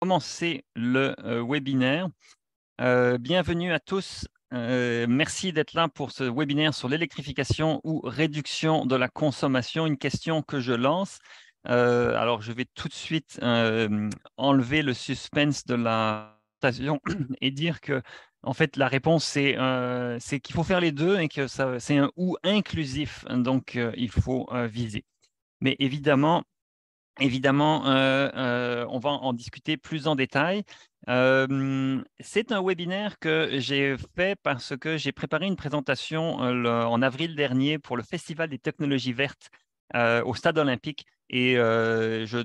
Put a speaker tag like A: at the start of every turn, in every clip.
A: commencer le euh, webinaire. Euh, bienvenue à tous. Euh, merci d'être là pour ce webinaire sur l'électrification ou réduction de la consommation. Une question que je lance. alors, je vais tout de suite enlever le suspense de la station et dire que, en fait, la réponse, c'est qu'il faut faire les deux et que c'est un ou inclusif. Donc, il faut viser. Mais évidemment, Évidemment, euh, euh, on va en discuter plus en détail. Euh, c'est un webinaire que j'ai fait parce que j'ai préparé une présentation en avril dernier pour le Festival des technologies vertes euh, au stade olympique. Et euh, je,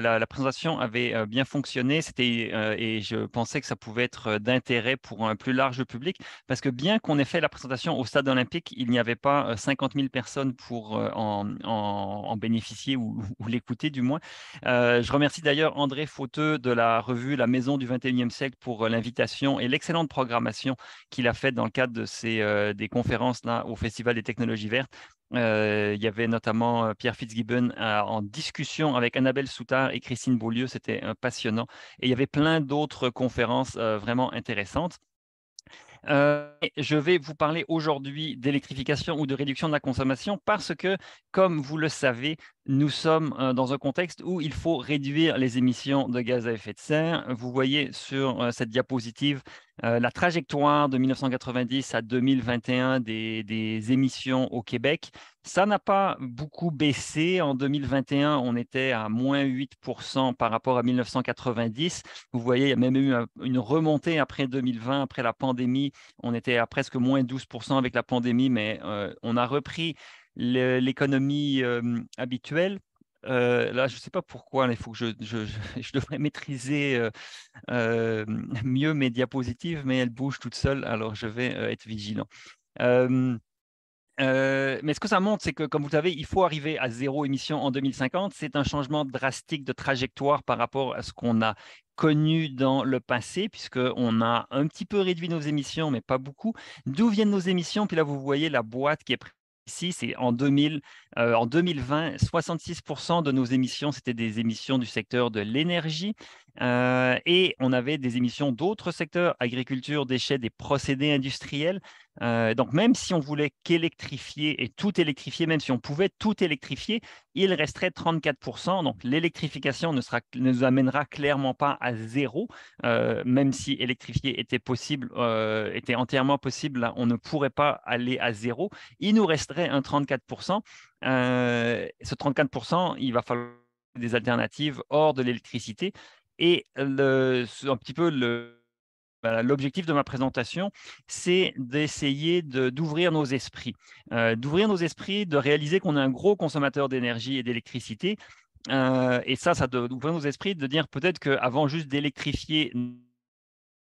A: la, présentation avait euh, bien fonctionné. C'était et je pensais que ça pouvait être d'intérêt pour un plus large public parce que bien qu'on ait fait la présentation au stade olympique, il n'y avait pas 50 000 personnes pour en, bénéficier ou, l'écouter du moins. je remercie d'ailleurs André Fauteux de la revue La Maison du 21e siècle pour l'invitation et l'excellente programmation qu'il a faite dans le cadre de ces des conférences là au Festival des technologies vertes euh, il y avait notamment euh, Pierre Fitzgibbon euh, en discussion avec Annabelle Soutard et Christine Beaulieu. C'était passionnant. Et il y avait plein d'autres conférences vraiment intéressantes. je vais vous parler aujourd'hui d'électrification ou de réduction de la consommation parce que, comme vous le savez, nous sommes dans un contexte où il faut réduire les émissions de gaz à effet de serre. Vous voyez sur cette diapositive la trajectoire de 1990 à 2021 des, émissions au Québec. Ça n'a pas beaucoup baissé. En 2021, on était à moins 8% par rapport à 1990. Vous voyez, il y a même eu une remontée après 2020, après la pandémie. On était à presque moins 12% avec la pandémie, mais on a repris l'économie euh, habituelle. Euh, là, je ne sais pas pourquoi, mais il faut que je, devrais maîtriser euh, mieux mes diapositives, mais elles bougent toutes seules, alors je vais être vigilant. mais ce que ça montre, c'est que, comme vous savez, il faut arriver à zéro émission en 2050. C'est un changement drastique de trajectoire par rapport à ce qu'on a connu dans le passé, puisqu'on a un petit peu réduit nos émissions, mais pas beaucoup. D'où viennent nos émissions Puis là, vous voyez la boîte qui est ici, c'est en, euh, en 2020, 66% de nos émissions, c'était des émissions du secteur de l'énergie et on avait des émissions d'autres secteurs, agriculture, déchets, des procédés industriels. donc même si on voulait qu'électrifier et tout électrifier, même si on pouvait tout électrifier, il resterait 34%. Donc l'électrification ne, ne nous amènera clairement pas à zéro, même si électrifier était possible, était entièrement possible, on ne pourrait pas aller à zéro. Il nous resterait un 34%. ce 34%, il va falloir des alternatives hors de l'électricité. Et un petit peu l'objectif de ma présentation, c'est d'essayer d'ouvrir nos esprits, euh, d'ouvrir nos esprits, de réaliser qu'on est un gros consommateur d'énergie et d'électricité. Euh, et ça, ça doit ouvrir nos esprits, de dire peut-être qu'avant juste d'électrifier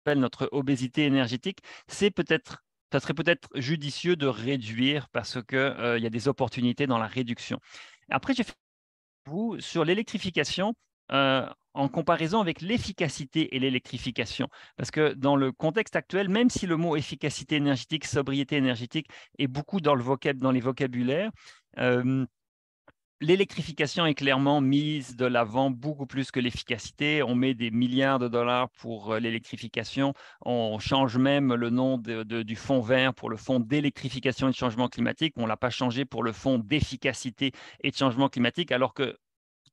A: notre obésité énergétique, c'est peut-être ça serait peut-être judicieux de réduire parce qu'il euh, il y a des opportunités dans la réduction. Après, j'ai fait vous sur l'électrification euh, en comparaison avec l'efficacité et l'électrification. Parce que dans le contexte actuel, même si le mot efficacité énergétique, sobriété énergétique est beaucoup dans, le vocab, dans les vocabulaires, euh, L'électrification est clairement mise de l'avant beaucoup plus que l'efficacité. On met des milliards de dollars pour euh, l'électrification. On change même le nom du fonds vert pour le fonds d'électrification et de changement climatique. On ne l'a pas changé pour le fonds d'efficacité et de changement climatique, alors que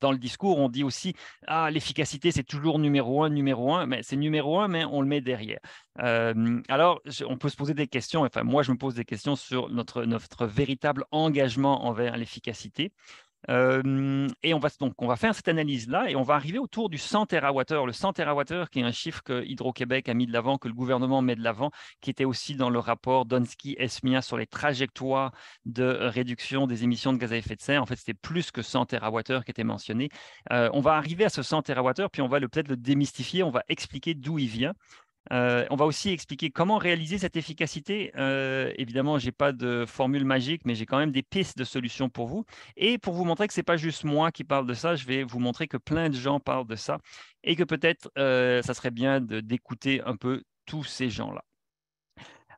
A: dans le discours, on dit aussi ah l'efficacité c'est toujours numéro un, numéro un, mais c'est numéro un, mais on le met derrière. Euh, alors on peut se poser des questions. Enfin moi je me pose des questions sur notre véritable engagement envers l'efficacité et on va, donc, on va faire cette analyse-là et on va arriver autour du 100 TWh. Le 100 TWh, qui est un chiffre que Hydro-Québec a mis de l'avant, que le gouvernement met de l'avant, qui était aussi dans le rapport Donsky-Esmia sur les trajectoires de réduction des émissions de gaz à effet de serre. En fait, c'était plus que 100 TWh qui était mentionné. Euh, on va arriver à ce 100 TWh, puis on va peut-être le démystifier, on va expliquer d'où il vient on va aussi expliquer comment réaliser cette efficacité. évidemment, je n'ai pas de formule magique, mais j'ai quand même des pistes de solutions pour vous. Et pour vous montrer que ce n'est pas juste moi qui parle de ça, je vais vous montrer que plein de gens parlent de ça et que peut-être ça serait bien d'écouter un peu tous ces gens-là.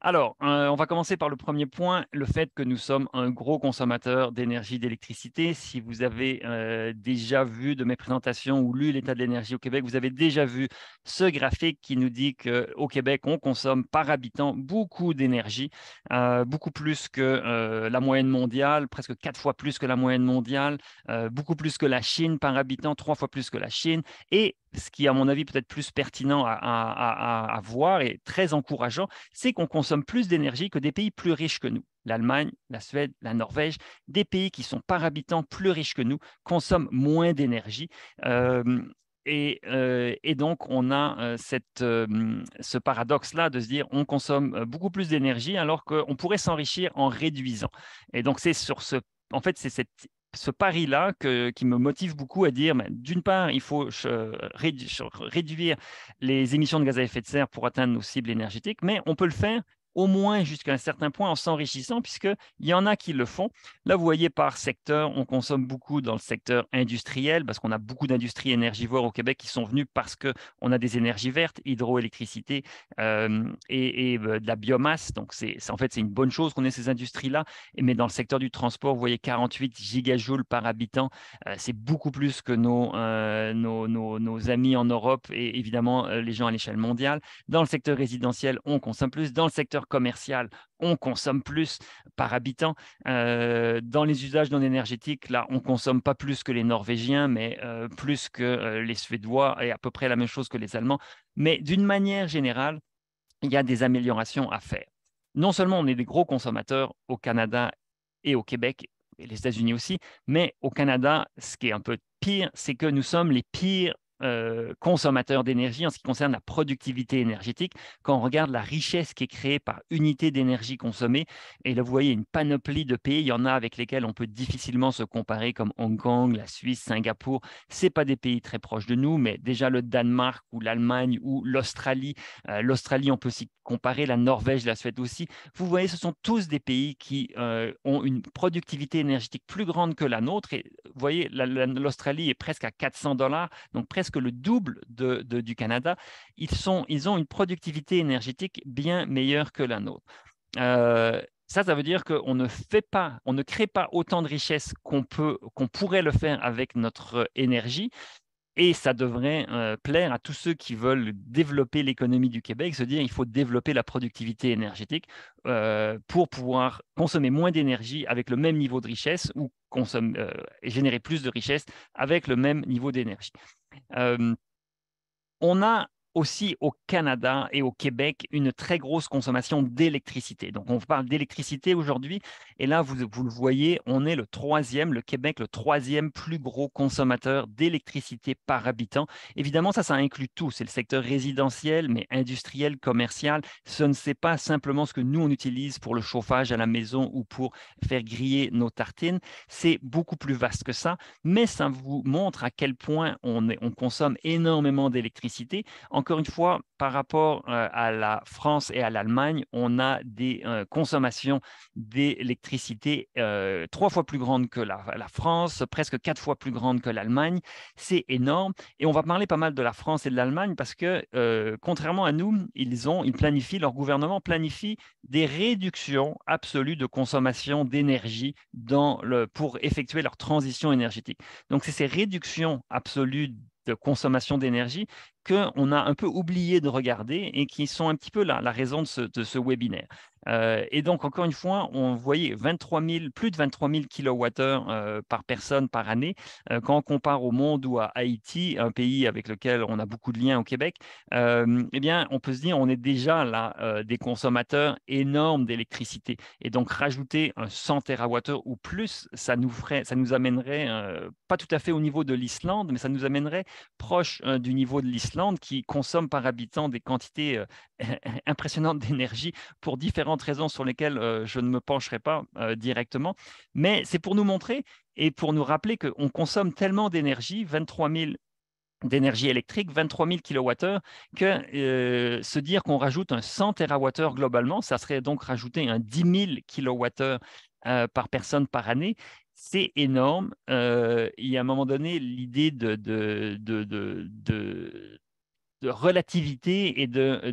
A: Alors, euh, on va commencer par le premier point, le fait que nous sommes un gros consommateur d'énergie, d'électricité. Si vous avez euh, déjà vu de mes présentations ou lu l'état de l'énergie au Québec, vous avez déjà vu ce graphique qui nous dit qu'au Québec, on consomme par habitant beaucoup d'énergie, euh, beaucoup plus que la moyenne mondiale, presque quatre fois plus que la moyenne mondiale, beaucoup plus que la Chine par habitant, trois fois plus que la Chine. Et ce qui à mon avis, peut-être plus pertinent à, voir et très encourageant, c'est qu'on consomme plus d'énergie que des pays plus riches que nous. L'Allemagne, la Suède, la Norvège, des pays qui sont par habitant plus riches que nous, consomment moins d'énergie. Euh, euh, et, donc, on a euh, ce paradoxe-là de se dire on consomme beaucoup plus d'énergie alors qu'on pourrait s'enrichir en réduisant. Et donc, c'est sur ce. En fait, c'est cette ce pari-là qui me motive beaucoup à dire, d'une part, il faut euh, réduire les émissions de gaz à effet de serre pour atteindre nos cibles énergétiques, mais on peut le faire au moins jusqu'à un certain point en s'enrichissant, puisqu'il y en a qui le font. Là, vous voyez par secteur, on consomme beaucoup dans le secteur industriel, parce qu'on a beaucoup d'industries énergivores au Québec qui sont venues parce qu'on a des énergies vertes, hydroélectricité euh, et, et, euh, de la biomasse. Donc, c'est, en fait, c'est une bonne chose qu'on ait ces industries-là. Mais dans le secteur du transport, vous voyez 48 gigajoules par habitant. Euh, c'est beaucoup plus que nos, nos, amis en Europe et évidemment les gens à l'échelle mondiale. Dans le secteur résidentiel, on consomme plus. Dans le secteur commercial, On consomme plus par habitant. Euh, dans les usages non énergétiques, là, on consomme pas plus que les Norvégiens, mais euh, plus que euh, les Suédois et à peu près la même chose que les Allemands. Mais d'une manière générale, il y a des améliorations à faire. Non seulement on est des gros consommateurs au Canada et au Québec, et les États-Unis aussi, mais au Canada, ce qui est un peu pire, c'est que nous sommes les pires euh, consommateurs d'énergie en ce qui concerne la productivité énergétique, quand on regarde la richesse qui est créée par unité d'énergie consommée, et là vous voyez une panoplie de pays, il y en a avec lesquels on peut difficilement se comparer comme Hong Kong, la Suisse, Singapour, c'est pas des pays très proches de nous, mais déjà le Danemark ou l'Allemagne ou l'Australie, euh, l'Australie on peut s'y comparer, la Norvège, la Suède aussi, vous voyez ce sont tous des pays qui euh, ont une productivité énergétique plus grande que la nôtre, et vous voyez l'Australie est presque à 400 dollars, donc presque le double de, du Canada. Ils, sont, ils ont une productivité énergétique bien meilleure que la nôtre. Euh, ça, ça veut dire qu'on ne fait pas, on ne crée pas autant de richesses qu'on peut, qu'on pourrait le faire avec notre énergie. Et ça devrait euh, plaire à tous ceux qui veulent développer l'économie du Québec, se dire il faut développer la productivité énergétique euh, pour pouvoir consommer moins d'énergie avec le même niveau de richesse ou consomme, euh, générer plus de richesse avec le même niveau d'énergie. on a aussi au Canada et au Québec une très grosse consommation d'électricité. Donc on parle d'électricité aujourd'hui et là vous, vous, le voyez, on est le troisième, le Québec le troisième plus gros consommateur d'électricité par habitant. Évidemment ça ça inclut tout, c'est le secteur résidentiel mais industriel, commercial. Ce ne c'est pas simplement ce que nous on utilise pour le chauffage à la maison ou pour faire griller nos tartines, c'est beaucoup plus vaste que ça, mais ça vous montre à quel point on, on consomme énormément d'électricité. En encore une fois, par rapport euh, à la France et à l'Allemagne, on a des euh, consommations d'électricité euh, trois fois plus grandes que la, France, presque quatre fois plus grandes que l'Allemagne. C'est énorme. Et on va parler pas mal de la France et de l'Allemagne parce que, contrairement à nous, ils, ont, ils planifient, leur gouvernement planifie des réductions absolues de consommation d'énergie pour effectuer leur transition énergétique. Donc, c'est ces réductions absolues de consommation d'énergie qu'on a un peu oublié de regarder et qui sont un petit peu la, la raison de ce, de ce webinaire et donc, encore une fois, on voyait 23 000, plus de 23 000 kWh par personne par année. quand on compare au monde ou à Haïti, un pays avec lequel on a beaucoup de liens au Québec, eh bien, on peut se dire on est déjà là des consommateurs énormes d'électricité. Et donc, rajouter 100 TWh ou plus, ça nous, ferait, ça nous amènerait, pas tout à fait au niveau de l'Islande, mais ça nous amènerait proche du niveau de l'Islande qui consomme par habitant des quantités impressionnantes d'énergie pour différents raisons sur lesquelles euh, je ne me pencherai pas euh, directement, mais c'est pour nous montrer et pour nous rappeler qu'on consomme tellement d'énergie, 23 000 d'énergie électrique, 23 000 kWh, que euh, se dire qu'on rajoute un 100 TWh globalement, ça serait donc rajouter un 10 000 kWh par personne par année. C'est énorme. Il y a un moment donné, l'idée de, de, de de relativité et d'inéquité,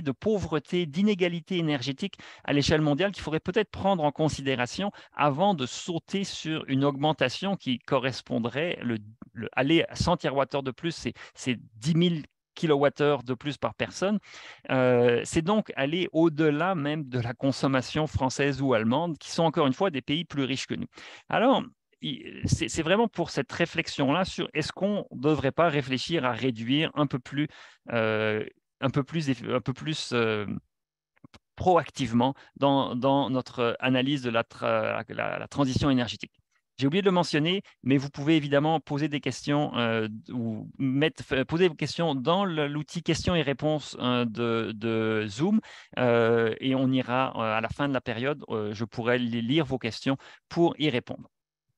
A: de, de, de, de pauvreté, d'inégalité énergétique à l'échelle mondiale qu'il faudrait peut-être prendre en considération avant de sauter sur une augmentation qui correspondrait, le, aller à 100 kWh de plus, c'est 10 000 kWh de plus par personne. Euh, c'est donc aller au-delà même de la consommation française ou allemande, qui sont encore une fois des pays plus riches que nous. Alors, c'est vraiment pour cette réflexion-là sur est-ce qu'on ne devrait pas réfléchir à réduire un peu plus, euh, un peu plus, un peu plus euh, proactivement dans, notre analyse de la, la, transition énergétique. J'ai oublié de le mentionner, mais vous pouvez évidemment poser des questions euh, ou mettre, poser vos questions dans l'outil questions et réponses de, Zoom et on ira à la fin de la période, je pourrai lire vos questions pour y répondre.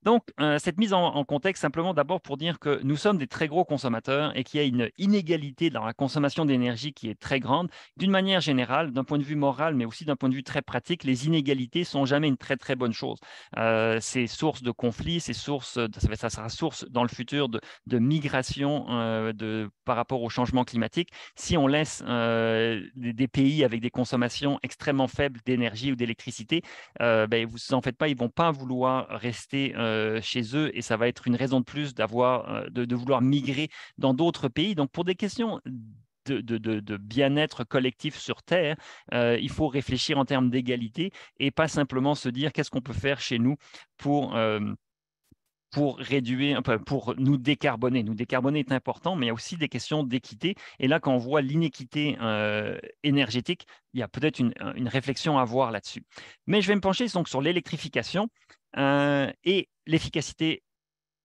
A: Donc, euh, cette mise en, contexte, simplement d'abord pour dire que nous sommes des très gros consommateurs et qu'il y a une inégalité dans la consommation d'énergie qui est très grande. D'une manière générale, d'un point de vue moral, mais aussi d'un point de vue très pratique, les inégalités sont jamais une très très bonne chose. Euh, c'est source de conflits, c'est source, ça sera source dans le futur de, migration euh, de, par rapport au changement climatique. Si on laisse euh, des, pays avec des consommations extrêmement faibles d'énergie ou d'électricité, ben, vous en faites pas, ils vont pas vouloir rester euh, chez eux et ça va être une raison de plus d'avoir, euh, de, vouloir migrer dans d'autres pays. Donc, pour des questions de, bien-être collectif sur Terre, euh, il faut réfléchir en termes d'égalité et pas simplement se dire qu'est-ce qu'on peut faire chez nous pour... pour réduire, pour nous décarboner. Nous décarboner est important, mais il y a aussi des questions d'équité. Et là, quand on voit l'inéquité énergétique, il y a peut-être une, réflexion à avoir là-dessus. Mais je vais me pencher donc sur l'électrification. et l'efficacité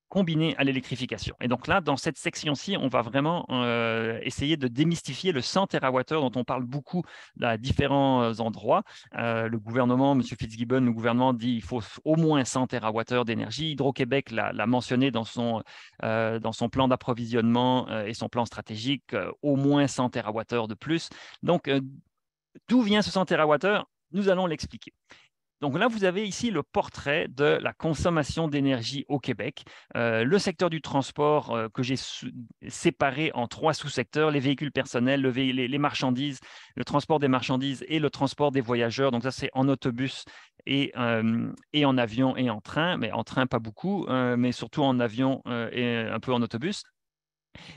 A: combinée à l'électrification. Et donc là, dans cette section-ci, on va vraiment euh, essayer de démystifier le 100 TWh dont on parle beaucoup à différents euh, endroits. Euh, le gouvernement, M. Fitzgibbon, le gouvernement dit qu'il faut au moins 100 TWh d'énergie. Hydro-Québec l'a mentionné dans son, dans son plan d'approvisionnement et son plan stratégique, au moins 100 TWh de plus. Donc, d'où vient ce 100 TWh Nous allons l'expliquer. Donc là, vous avez ici le portrait de la consommation d'énergie au Québec. Euh, le secteur du transport euh, que j'ai séparé en trois sous-secteurs, les véhicules personnels, les, marchandises, le transport des marchandises et le transport des voyageurs. Donc ça, c'est en autobus et, euh, en avion et en train, mais en train pas beaucoup, mais surtout en avion et un peu en autobus.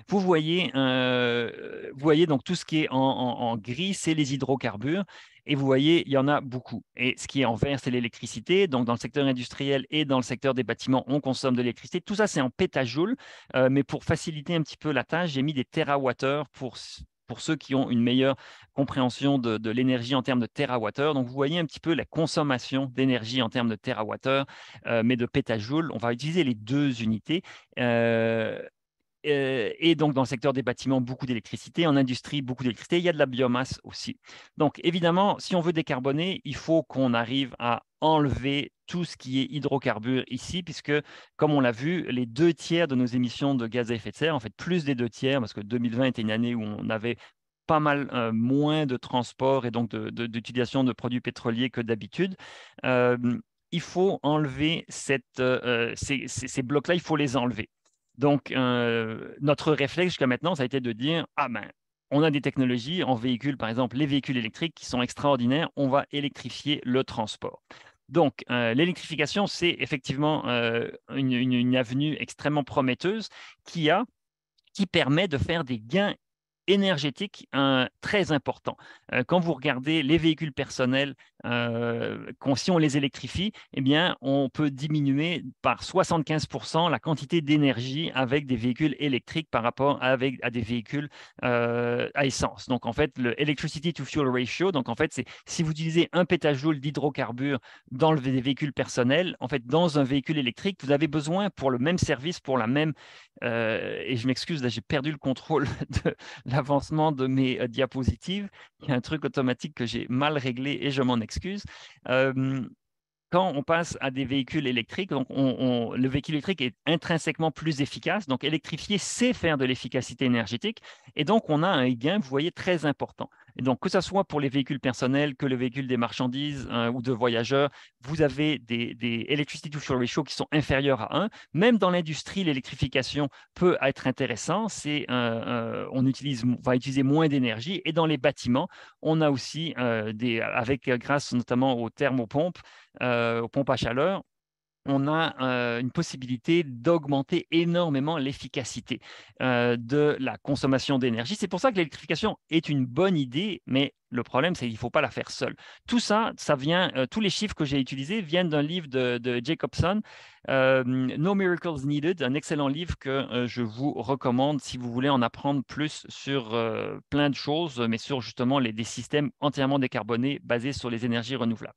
A: Vous voyez, euh, vous voyez donc tout ce qui est en, gris, c'est les hydrocarbures. Et vous voyez, il y en a beaucoup. Et ce qui est en vert, c'est l'électricité. Donc, dans le secteur industriel et dans le secteur des bâtiments, on consomme de l'électricité. Tout ça, c'est en pétajoules. Euh, mais pour faciliter un petit peu la tâche, j'ai mis des terawattheures pour pour ceux qui ont une meilleure compréhension de, l'énergie en termes de terawattheure. Donc, vous voyez un petit peu la consommation d'énergie en termes de terawattheure, euh, mais de pétajoules. On va utiliser les deux unités. Euh, et donc dans le secteur des bâtiments, beaucoup d'électricité, en industrie, beaucoup d'électricité, il y a de la biomasse aussi. Donc évidemment, si on veut décarboner, il faut qu'on arrive à enlever tout ce qui est hydrocarbures ici, puisque, comme on l'a vu, les deux tiers de nos émissions de gaz à effet de serre, en fait plus des deux tiers, parce que 2020 était une année où on avait pas mal euh, moins de transport et donc d'utilisation de, de, produits pétroliers que d'habitude. Euh, il faut enlever cette, ces blocs-là, il faut les enlever. Donc, euh, notre réflexe jusqu'à maintenant, ça a été de dire Ah ben, on a des technologies en véhicules, par exemple les véhicules électriques qui sont extraordinaires, on va électrifier le transport. Donc, euh, l'électrification, c'est effectivement euh, une, avenue extrêmement prometteuse qui a qui permet de faire des gains énergétique très important. Euh, quand vous regardez les véhicules personnels, euh, si on les électrifie, eh bien, on peut diminuer par 75% la quantité d'énergie avec des véhicules électriques par rapport à, avec, à des véhicules euh, à essence. Donc, en fait, le electricity to fuel ratio, donc en fait, c'est si vous utilisez un pétajoule d'hydrocarbures dans le, des véhicules personnels, en fait, dans un véhicule électrique, vous avez besoin pour le même service, pour la même, et je m'excuse, là, j'ai perdu le contrôle de la avancement de mes euh, diapositives. Il y a un truc automatique que j'ai mal réglé et je m'en excuse. Euh, quand on passe à des véhicules électriques, le véhicule électrique est intrinsèquement plus efficace. Donc électrifier, c'est faire de l'efficacité énergétique. Et donc on a un gain, vous voyez, très important. Et donc, que ce soit pour les véhicules personnels, que le véhicule des marchandises hein, ou de voyageurs, vous avez des, des electricity to show ratio qui sont inférieurs à 1. Même dans l'industrie, l'électrification peut être intéressante. C'est, euh, euh, on va utiliser moins d'énergie. Et dans les bâtiments, on a aussi euh, des, avec grâce notamment aux thermopompes, aux pompes à chaleur, on a euh, une possibilité d'augmenter énormément l'efficacité euh, de la consommation d'énergie. C'est pour ça que l'électrification est une bonne idée, mais le problème, c'est qu'il ne faut pas la faire seule. Tout ça, ça vient, euh, tous les chiffres que j'ai utilisés viennent d'un livre de, Jacobson, No Miracles Needed, un excellent livre que je vous recommande si vous voulez en apprendre plus sur plein de choses, mais sur justement les, des systèmes entièrement décarbonés basés sur les énergies renouvelables.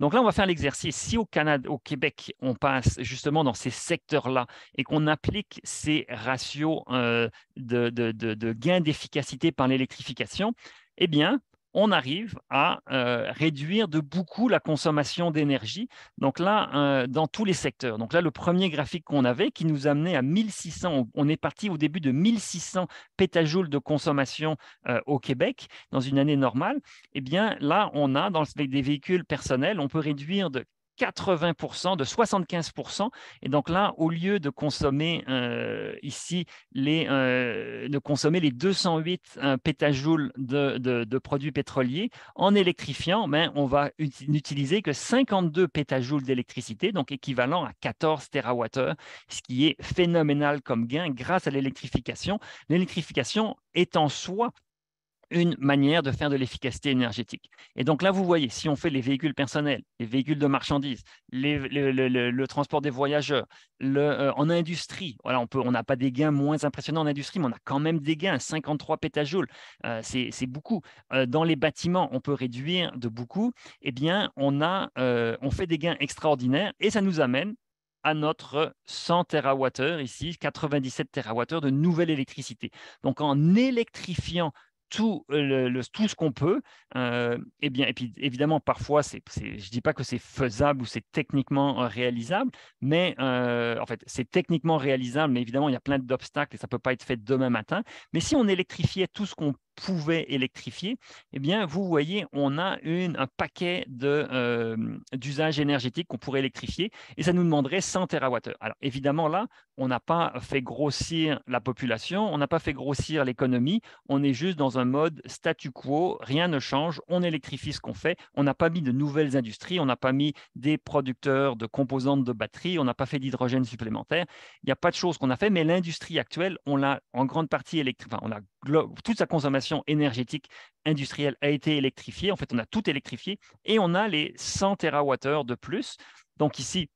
A: Donc là, on va faire l'exercice. Si au Canada, au Québec, on passe justement dans ces secteurs-là et qu'on applique ces ratios euh, de, de gain d'efficacité par l'électrification, eh bien, on arrive à euh, réduire de beaucoup la consommation d'énergie. Donc là, euh, dans tous les secteurs. Donc là, le premier graphique qu'on avait qui nous amenait à 1600, on est parti au début de 1600 pétajoules de consommation euh, au Québec dans une année normale. Eh bien là, on a dans, avec des véhicules personnels, on peut réduire de 80%, de 75%. Et donc là, au lieu de consommer euh, ici les, euh, de consommer les 208 euh, pétajoules de, produits pétroliers, en électrifiant, mais ben, on va n'utiliser que 52 pétajoules d'électricité, donc équivalent à 14 TWh, ce qui est phénoménal comme gain grâce à l'électrification. L'électrification est en soi une manière de faire de l'efficacité énergétique. Et donc là, vous voyez, si on fait les véhicules personnels, les véhicules de marchandises, les, le, transport des voyageurs, euh, en industrie, voilà, on n'a on pas des gains moins impressionnants en industrie, mais on a quand même des gains, 53 pétajoules, euh, c'est beaucoup. Euh, dans les bâtiments, on peut réduire de beaucoup. Eh bien, on, a, on fait des gains extraordinaires et ça nous amène à notre 100 TWh ici, 97 TWh de nouvelle électricité. Donc en électrifiant tout, euh, tout ce qu'on peut. et euh, eh bien, et puis évidemment, parfois, c'est, je ne dis pas que c'est faisable ou c'est techniquement euh, réalisable, mais en fait, c'est techniquement réalisable, mais évidemment, il y a plein d'obstacles et ça ne peut pas être fait demain matin. Mais si on électrifiait tout ce qu'on pouvait électrifier, eh bien, vous voyez, on a une, un paquet euh, d'usages énergétiques qu'on pourrait électrifier et ça nous demanderait 100 TWh. Alors, évidemment, là, on n'a pas fait grossir la population, on n'a pas fait grossir l'économie, on est juste dans un mode statu quo, rien ne change, on électrifie ce qu'on fait, on n'a pas mis de nouvelles industries, on n'a pas mis des producteurs de composantes de batteries, on n'a pas fait d'hydrogène supplémentaire, il n'y a pas de choses qu'on a fait, mais l'industrie actuelle, on l'a en grande partie électrique, enfin, on a toute sa consommation énergétique industrielle a été électrifiée. En fait, on a tout électrifié et on a les 100 TWh de plus. Donc ici,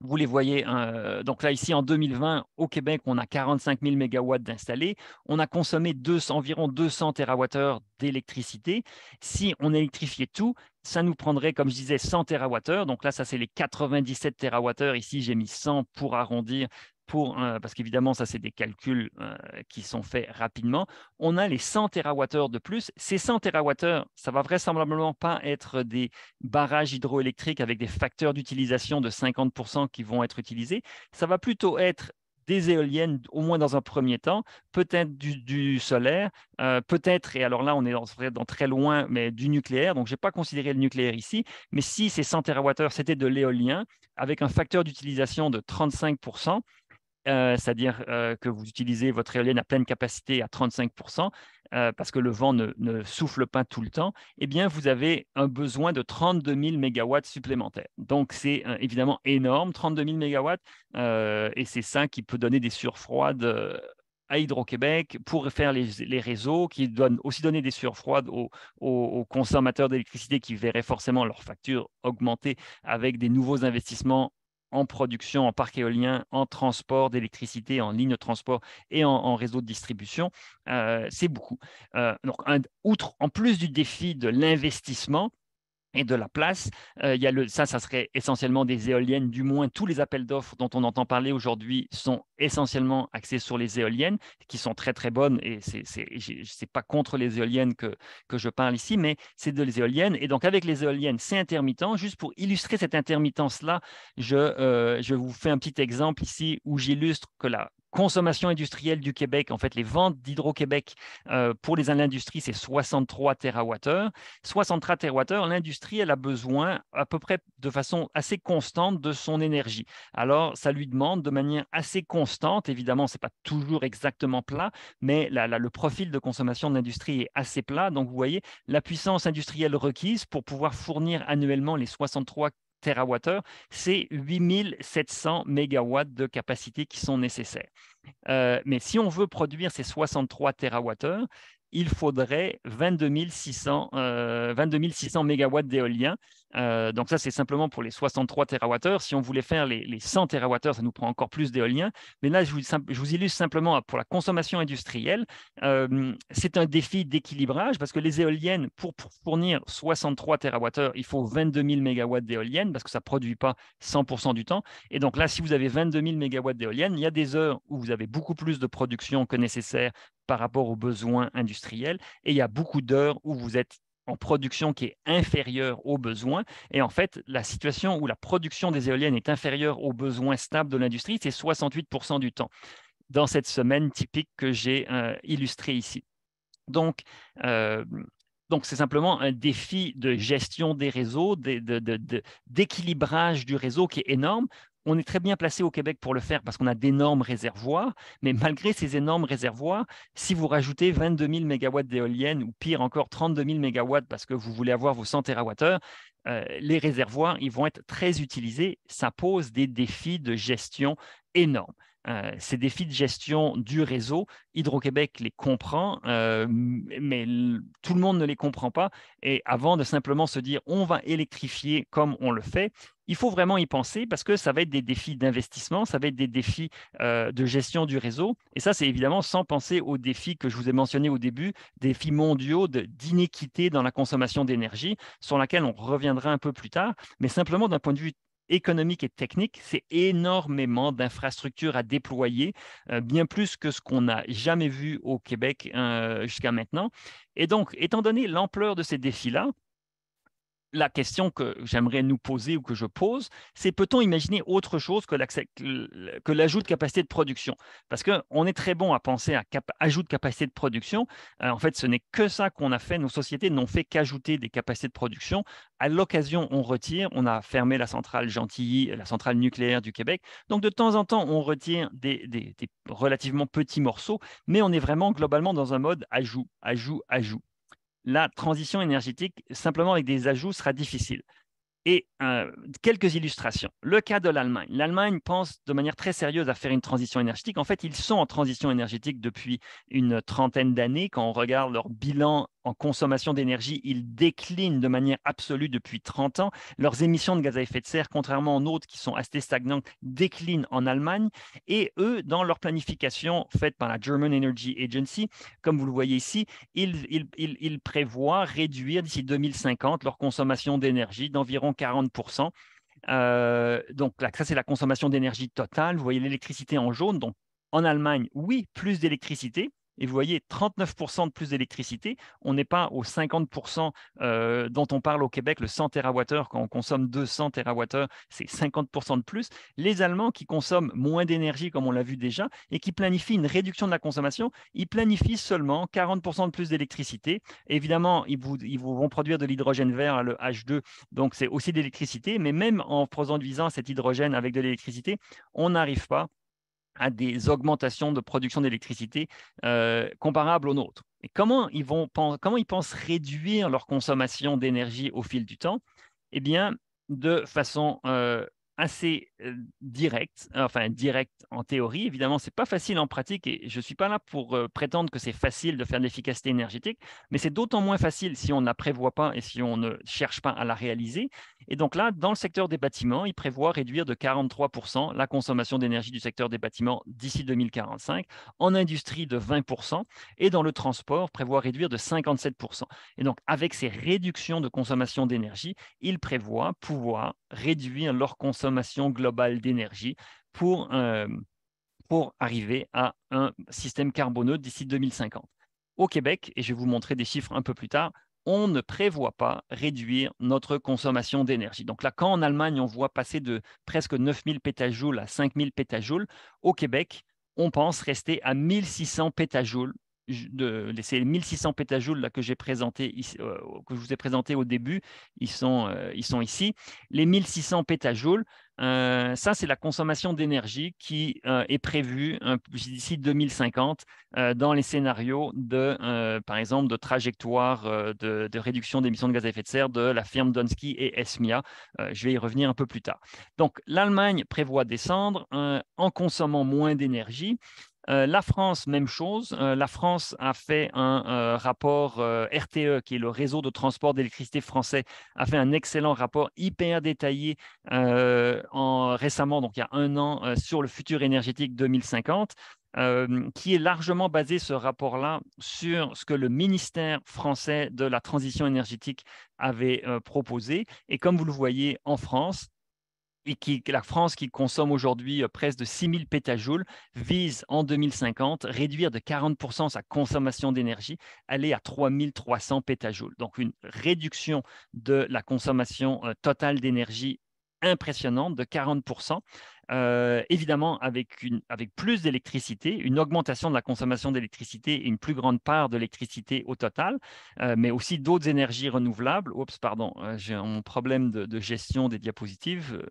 A: vous les voyez, hein, euh, donc là, ici en 2020, au Québec, on a 45 000 MW d'installés. On a consommé environ 200 TWh d'électricité. Si on électrifiait tout, ça nous prendrait, comme je disais, 100 TWh. Donc là, ça, c'est les 97 TWh. Ici, j'ai mis 100 pour arrondir Hein, parce qu'évidemment, ça, c'est des calculs euh, qui sont faits rapidement. On a les 100 TWh de plus. Ces 100 TWh, ça va vraisemblablement pas être des barrages hydroélectriques avec des facteurs d'utilisation de 50% qui vont être utilisés. Ça va plutôt être des éoliennes, au moins dans un premier temps, peut-être du, solaire, euh, peut-être, et alors là, on est dans, dans, très loin, mais du nucléaire, donc je n'ai pas considéré le nucléaire ici, mais si ces 100 TWh, c'était de l'éolien, avec un facteur d'utilisation de 35 euh, c'est-à-dire euh, que vous utilisez votre éolienne à pleine capacité à 35%, euh, parce que le vent ne, souffle pas tout le temps, eh bien, vous avez un besoin de 32 000 MW supplémentaires. Donc, c'est évidemment énorme, 32 000 MW, et c'est ça qui peut donner des surfroides à Hydro-Québec pour faire les, réseaux, qui donnent aussi donner des surfroides aux, consommateurs d'électricité qui verraient forcément leur facture augmenter avec des nouveaux investissements en production, en parc éolien, en transport d'électricité, en ligne de transport et en, réseau de distribution, euh, c'est beaucoup. Euh, donc, outre, en plus du défi de l'investissement, de la place. Euh, il y a le, ça, ça serait essentiellement des éoliennes, du moins tous les appels d'offres dont on entend parler aujourd'hui sont essentiellement axés sur les éoliennes, qui sont très très bonnes, et c'est, c'est, pas contre les éoliennes que, que je parle ici, mais c'est de les éoliennes. Et donc avec les éoliennes, c'est intermittent. Juste pour illustrer cette intermittence-là, je, euh, je vous fais un petit exemple ici où j'illustre que la consommation industrielle du Québec, en fait, les ventes d'Hydro-Québec euh, pour les industries, c'est 63 TWh. 63 TWh, l'industrie, elle a besoin à peu près de façon assez constante de son énergie. Alors, ça lui demande de manière assez constante, évidemment, ce n'est pas toujours exactement plat, mais le profil de consommation de l'industrie est assez plat. Donc, vous voyez, la puissance industrielle requise pour pouvoir fournir annuellement les 63 TWh, c'est 8700 MW de capacité qui sont nécessaires. Euh, mais si on veut produire ces 63 TWh, il faudrait 22600 22 600 MW d'éolien, euh, donc ça, c'est simplement pour les 63 TWh. Si on voulait faire les, 100 TWh, ça nous prend encore plus d'éolien. Mais là, je vous, je vous, illustre simplement hein, pour la consommation industrielle, euh, c'est un défi d'équilibrage parce que les éoliennes, pour, pour fournir 63 TWh, il faut 22 000 MW d'éoliennes parce que ça ne produit pas 100% du temps. Et donc là, si vous avez 22 000 MW d'éoliennes, il y a des heures où vous avez beaucoup plus de production que nécessaire par rapport aux besoins industriels et il y a beaucoup d'heures où vous êtes en production qui est inférieure aux besoins. Et en fait, la situation où la production des éoliennes est inférieure aux besoins stables de l'industrie, c'est 68 du temps dans cette semaine typique que j'ai euh, illustrée ici. Donc, euh, donc, c'est simplement un défi de gestion des réseaux, d'équilibrage du réseau qui est énorme on est très bien placé au Québec pour le faire parce qu'on a d'énormes réservoirs, mais malgré ces énormes réservoirs, si vous rajoutez 22 000 MW d'éoliennes ou pire encore 32 000 MW parce que vous voulez avoir vos 100 TWh, euh, les réservoirs, ils vont être très utilisés. Ça pose des défis de gestion énormes. Euh, ces défis de gestion du réseau, Hydro-Québec les comprend, euh, mais tout le monde ne les comprend pas. Et avant de simplement se dire on va électrifier comme on le fait, il faut vraiment y penser parce que ça va être des défis d'investissement, ça va être des défis euh, de gestion du réseau. Et ça, c'est évidemment sans penser aux défis que je vous ai mentionnés au début, défis mondiaux d'inéquité dans la consommation d'énergie, sur laquelle on reviendra un peu plus tard. Mais simplement d'un point de vue économique et technique, c'est énormément d'infrastructures à déployer, euh, bien plus que ce qu'on n'a jamais vu au Québec euh, jusqu'à maintenant. Et donc, étant donné l'ampleur de ces défis-là, la question que j'aimerais nous poser ou que je pose, c'est peut-on imaginer autre chose que l'ajout de capacité de production Parce qu'on est très bon à penser à ajout de capacité de production. Euh, en fait, ce n'est que ça qu'on a fait. Nos sociétés n'ont fait qu'ajouter des capacités de production. À l'occasion, on retire. On a fermé la centrale Gentilly, la centrale nucléaire du Québec. Donc, de temps en temps, on retire des relativement petits morceaux, mais on est vraiment globalement dans un mode ajout, ajout, ajout la transition énergétique, simplement avec des ajouts, sera difficile. Et euh, quelques illustrations. Le cas de l'Allemagne. L'Allemagne pense de manière très sérieuse à faire une transition énergétique. En fait, ils sont en transition énergétique depuis une trentaine d'années. Quand on regarde leur bilan en consommation d'énergie, ils déclinent de manière absolue depuis 30 ans. Leurs émissions de gaz à effet de serre, contrairement aux nôtres qui sont assez stagnantes, déclinent en Allemagne. Et eux, dans leur planification faite par la German Energy Agency, comme vous le voyez ici, ils prévoient réduire d'ici 2050 leur consommation d'énergie d'environ 40%. Euh, donc là, ça, c'est la consommation d'énergie totale. Vous voyez l'électricité en jaune. Donc en Allemagne, oui, plus d'électricité, et vous voyez 39% de plus d'électricité. On n'est pas aux 50% euh, dont on parle au Québec, le 100 TWh, quand on consomme 200 TWh, c'est 50% de plus. Les Allemands qui consomment moins d'énergie, comme on l'a vu déjà, et qui planifient une réduction de la consommation, ils planifient seulement 40% de plus d'électricité. Évidemment, ils, ils vont produire de l'hydrogène vert, hein, le H2, donc c'est aussi de l'électricité, mais même en produisant cet hydrogène avec de l'électricité, on n'arrive pas à des augmentations de production d'électricité euh, comparables aux nôtres. Et comment ils, vont, comment ils pensent réduire leur consommation d'énergie au fil du temps Eh bien, de façon euh, assez euh, direct, enfin direct en théorie. Évidemment, c'est pas facile en pratique et je suis pas là pour euh, prétendre que c'est facile de faire de l'efficacité énergétique, mais c'est d'autant moins facile si on ne la prévoit pas et si on ne cherche pas à la réaliser. Et donc là, dans le secteur des bâtiments, il prévoit réduire de 43% la consommation d'énergie du secteur des bâtiments d'ici 2045, en industrie de 20% et dans le transport, prévoit réduire de 57%. Et donc avec ces réductions de consommation d'énergie, il prévoit pouvoir réduire leur consommation consommation globale d'énergie pour, euh, pour arriver à un système carboneux d'ici 2050. Au Québec, et je vais vous montrer des chiffres un peu plus tard, on ne prévoit pas réduire notre consommation d'énergie. Donc là, quand en Allemagne, on voit passer de presque 9000 pétajoules à 5000 pétajoules, au Québec, on pense rester à 1600 pétajoules de, 1600 pétajoules que j'ai présenté euh, que je vous ai présenté au début, ils sont, euh, ici. Les 1600 pétajoules, euh, ça c'est la consommation d'énergie qui est prévue d'ici 2050 dans les scénarios de, par exemple, de trajectoire de, réduction d'émissions de gaz à effet de serre de la firme Donsky et Esmia. je vais y revenir un peu plus tard. Donc l'Allemagne prévoit descendre en consommant moins d'énergie. Euh, la France, même chose. Euh, la France a fait un euh, rapport RTE, qui est le réseau de transport d'électricité français, a fait un excellent rapport hyper détaillé récemment, donc il y a un an, sur le futur énergétique 2050. qui est largement basé, ce rapport-là, sur ce que le ministère français de la transition énergétique avait proposé. Et comme vous le voyez en France, la France qui consomme aujourd'hui euh, presque de 6000 pétajoules vise en 2050 réduire de 40% sa consommation d'énergie, aller à 3300 pétajoules. Donc une réduction de la consommation euh, totale d'énergie impressionnante de 40%. Euh, évidemment, avec, une, avec plus d'électricité, une augmentation de la consommation d'électricité et une plus grande part d'électricité au total, euh, mais aussi d'autres énergies renouvelables. Oups, pardon, euh, j'ai un problème de, gestion des diapositives.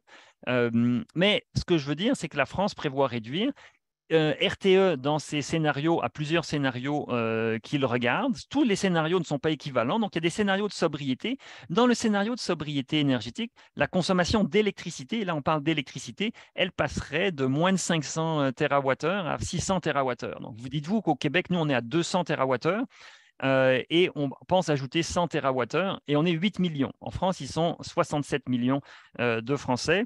A: mais ce que je veux dire, c'est que la France prévoit réduire euh, RTE dans ses scénarios a plusieurs scénarios euh, qu'il regarde. Tous les scénarios ne sont pas équivalents, donc il y a des scénarios de sobriété. Dans le scénario de sobriété énergétique, la consommation d'électricité, là on parle d'électricité, elle passerait de moins de 500 euh, TWh à 600 TWh. Donc vous dites-vous qu'au Québec, nous on est à 200 TWh. et on pense ajouter 100 TWh et on est 8 millions. En France, ils sont 67 millions de Français.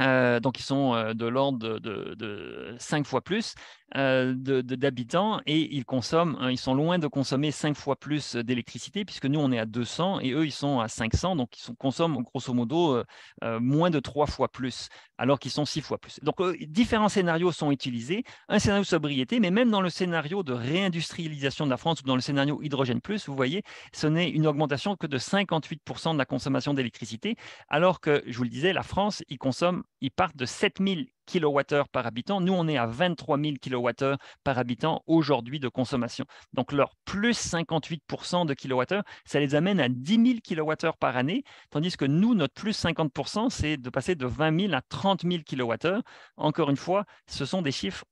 A: Euh, donc ils sont euh, de l'ordre de, de, de, 5 fois plus. Euh, d'habitants et ils consomment, hein, ils sont loin de consommer 5 fois plus euh, d'électricité puisque nous on est à 200 et eux ils sont à 500 donc ils sont, consomment grosso modo euh, moins de 3 fois plus alors qu'ils sont 6 fois plus. Donc différents scénarios sont utilisés, un scénario de sobriété mais même dans le scénario de réindustrialisation de la France ou dans le scénario hydrogène plus, vous voyez, ce n'est une augmentation que de 58% de la consommation d'électricité alors que je vous le disais la France, ils consomment, ils partent de 7000 kWh par habitant. Nous, on est à 23 000 kWh par habitant aujourd'hui de consommation. Donc, leur plus 58 de kWh, ça les amène à 10 000 kWh par année, tandis que nous, notre plus 50 c'est de passer de 20 000 à 30 000 kWh. Encore une fois, ce sont des chiffres,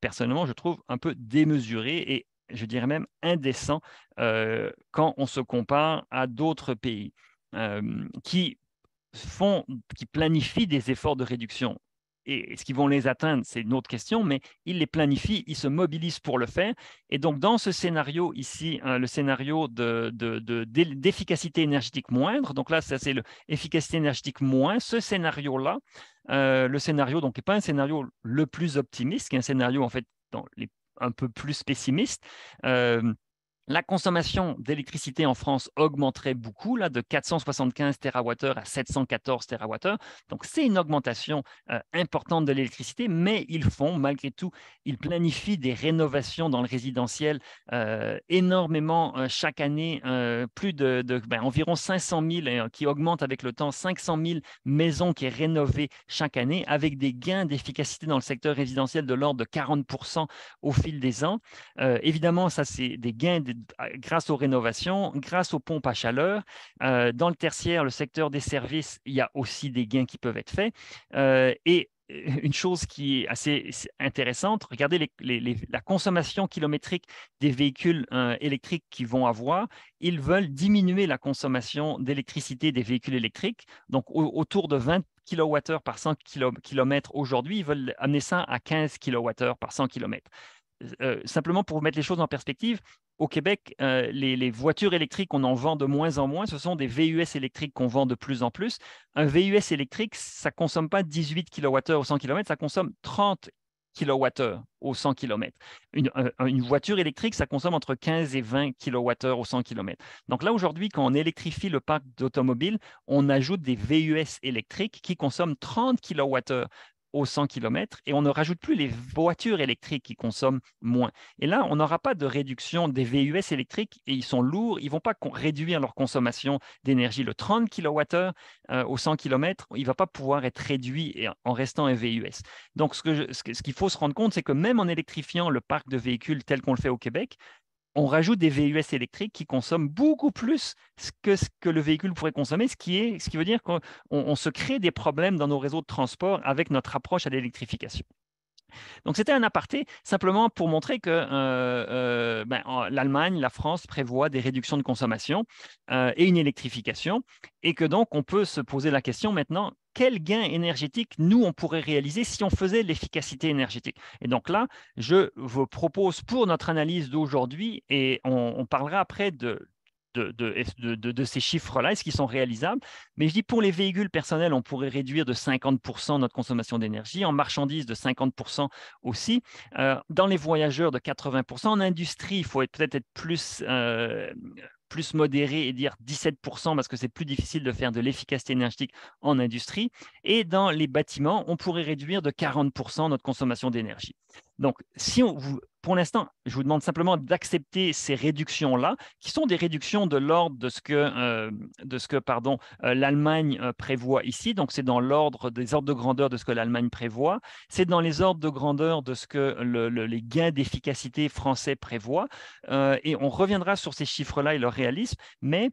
A: personnellement, je trouve un peu démesurés et je dirais même indécents euh, quand on se compare à d'autres pays. Euh, qui, font, qui planifient des efforts de réduction et est-ce qu'ils vont les atteindre C'est une autre question, mais ils les planifient, ils se mobilisent pour le faire. Et donc, dans ce scénario ici, hein, le scénario d'efficacité de, énergétique moindre, donc là, ça c'est l'efficacité énergétique moins, ce scénario-là, euh, le scénario donc n'est pas un scénario le plus optimiste, qui est un scénario en fait dans les, un peu plus pessimiste. Euh, la consommation d'électricité en France augmenterait beaucoup, là, de 475 TWh à 714 TWh. Donc, c'est une augmentation euh, importante de l'électricité, mais ils font, malgré tout, ils planifient des rénovations dans le résidentiel euh, énormément euh, chaque année, plus de, ben, environ 500 000, qui augmentent avec le temps, 500 000 maisons qui sont rénovées chaque année, avec des gains d'efficacité dans le secteur résidentiel de l'ordre de 40 au fil des ans. évidemment, ça, c'est des gains grâce aux rénovations, grâce aux pompes à chaleur. Euh, dans le tertiaire, le secteur des services, il y a aussi des gains qui peuvent être faits. Euh, et euh, une chose qui est assez intéressante, regardez la consommation kilométrique des véhicules électriques qu'ils vont avoir. Ils veulent diminuer la consommation d'électricité des véhicules électriques, donc autour de 20 kWh par 100 km aujourd'hui. Ils veulent amener ça à 15 kWh par 100 km. Euh, simplement pour mettre les choses en perspective, au Québec, euh, les, voitures électriques, on en vend de moins en moins. Ce sont des VUS électriques qu'on vend de plus en plus. Un VUS électrique, ça ne consomme pas 18 kWh au 100 km, ça consomme 30 kWh au 100 km. Euh, une, voiture électrique, ça consomme entre 15 et 20 kWh au 100 km. Donc là, aujourd'hui, quand on électrifie le parc d'automobiles, on ajoute des VUS électriques qui consomment 30 kWh aux 100 km et on ne rajoute plus les voitures électriques qui consomment moins. Et là, on n'aura pas de réduction des VUS électriques et ils sont lourds, ils ne vont pas réduire leur consommation d'énergie. Le 30 kWh au 100 km, il ne va pas pouvoir être réduit en restant un VUS. Donc, ce qu'il faut se rendre compte, c'est que même en électrifiant le parc de véhicules tel qu'on le fait au Québec, on rajoute des VUS électriques qui consomment beaucoup plus que ce que le véhicule pourrait consommer, ce qui, veut dire qu'on se crée des problèmes dans nos réseaux de transport avec notre approche à l'électrification. Donc c'était un aparté simplement pour montrer que euh, euh, ben, l'Allemagne, la France prévoient des réductions de consommation euh, et une électrification et que donc on peut se poser la question maintenant, quel gain énergétique nous, on pourrait réaliser si on faisait l'efficacité énergétique. Et donc là, je vous propose pour notre analyse d'aujourd'hui, et on, parlera après de, de, de, de ces chiffres-là, est-ce qu'ils sont réalisables Mais je dis pour les véhicules personnels, on pourrait réduire de 50% notre consommation d'énergie, en marchandises de 50% aussi, euh, dans les voyageurs de 80%, en industrie, il faut peut-être être plus... Euh, plus modéré et dire 17% parce que c'est plus difficile de faire de l'efficacité énergétique en industrie. Et dans les bâtiments, on pourrait réduire de 40% notre consommation d'énergie. Donc, si on, vous pour l'instant, je vous demande simplement d'accepter ces réductions-là, qui sont des réductions de l'ordre de ce que, euh, de ce que pardon, euh, l'Allemagne euh, prévoit ici. Donc, c'est dans l'ordre des ordres de grandeur de ce que l'Allemagne prévoit. C'est dans les ordres de grandeur de ce que les gains d'efficacité français prévoient. et on reviendra sur ces chiffres-là et leur réalisme, mais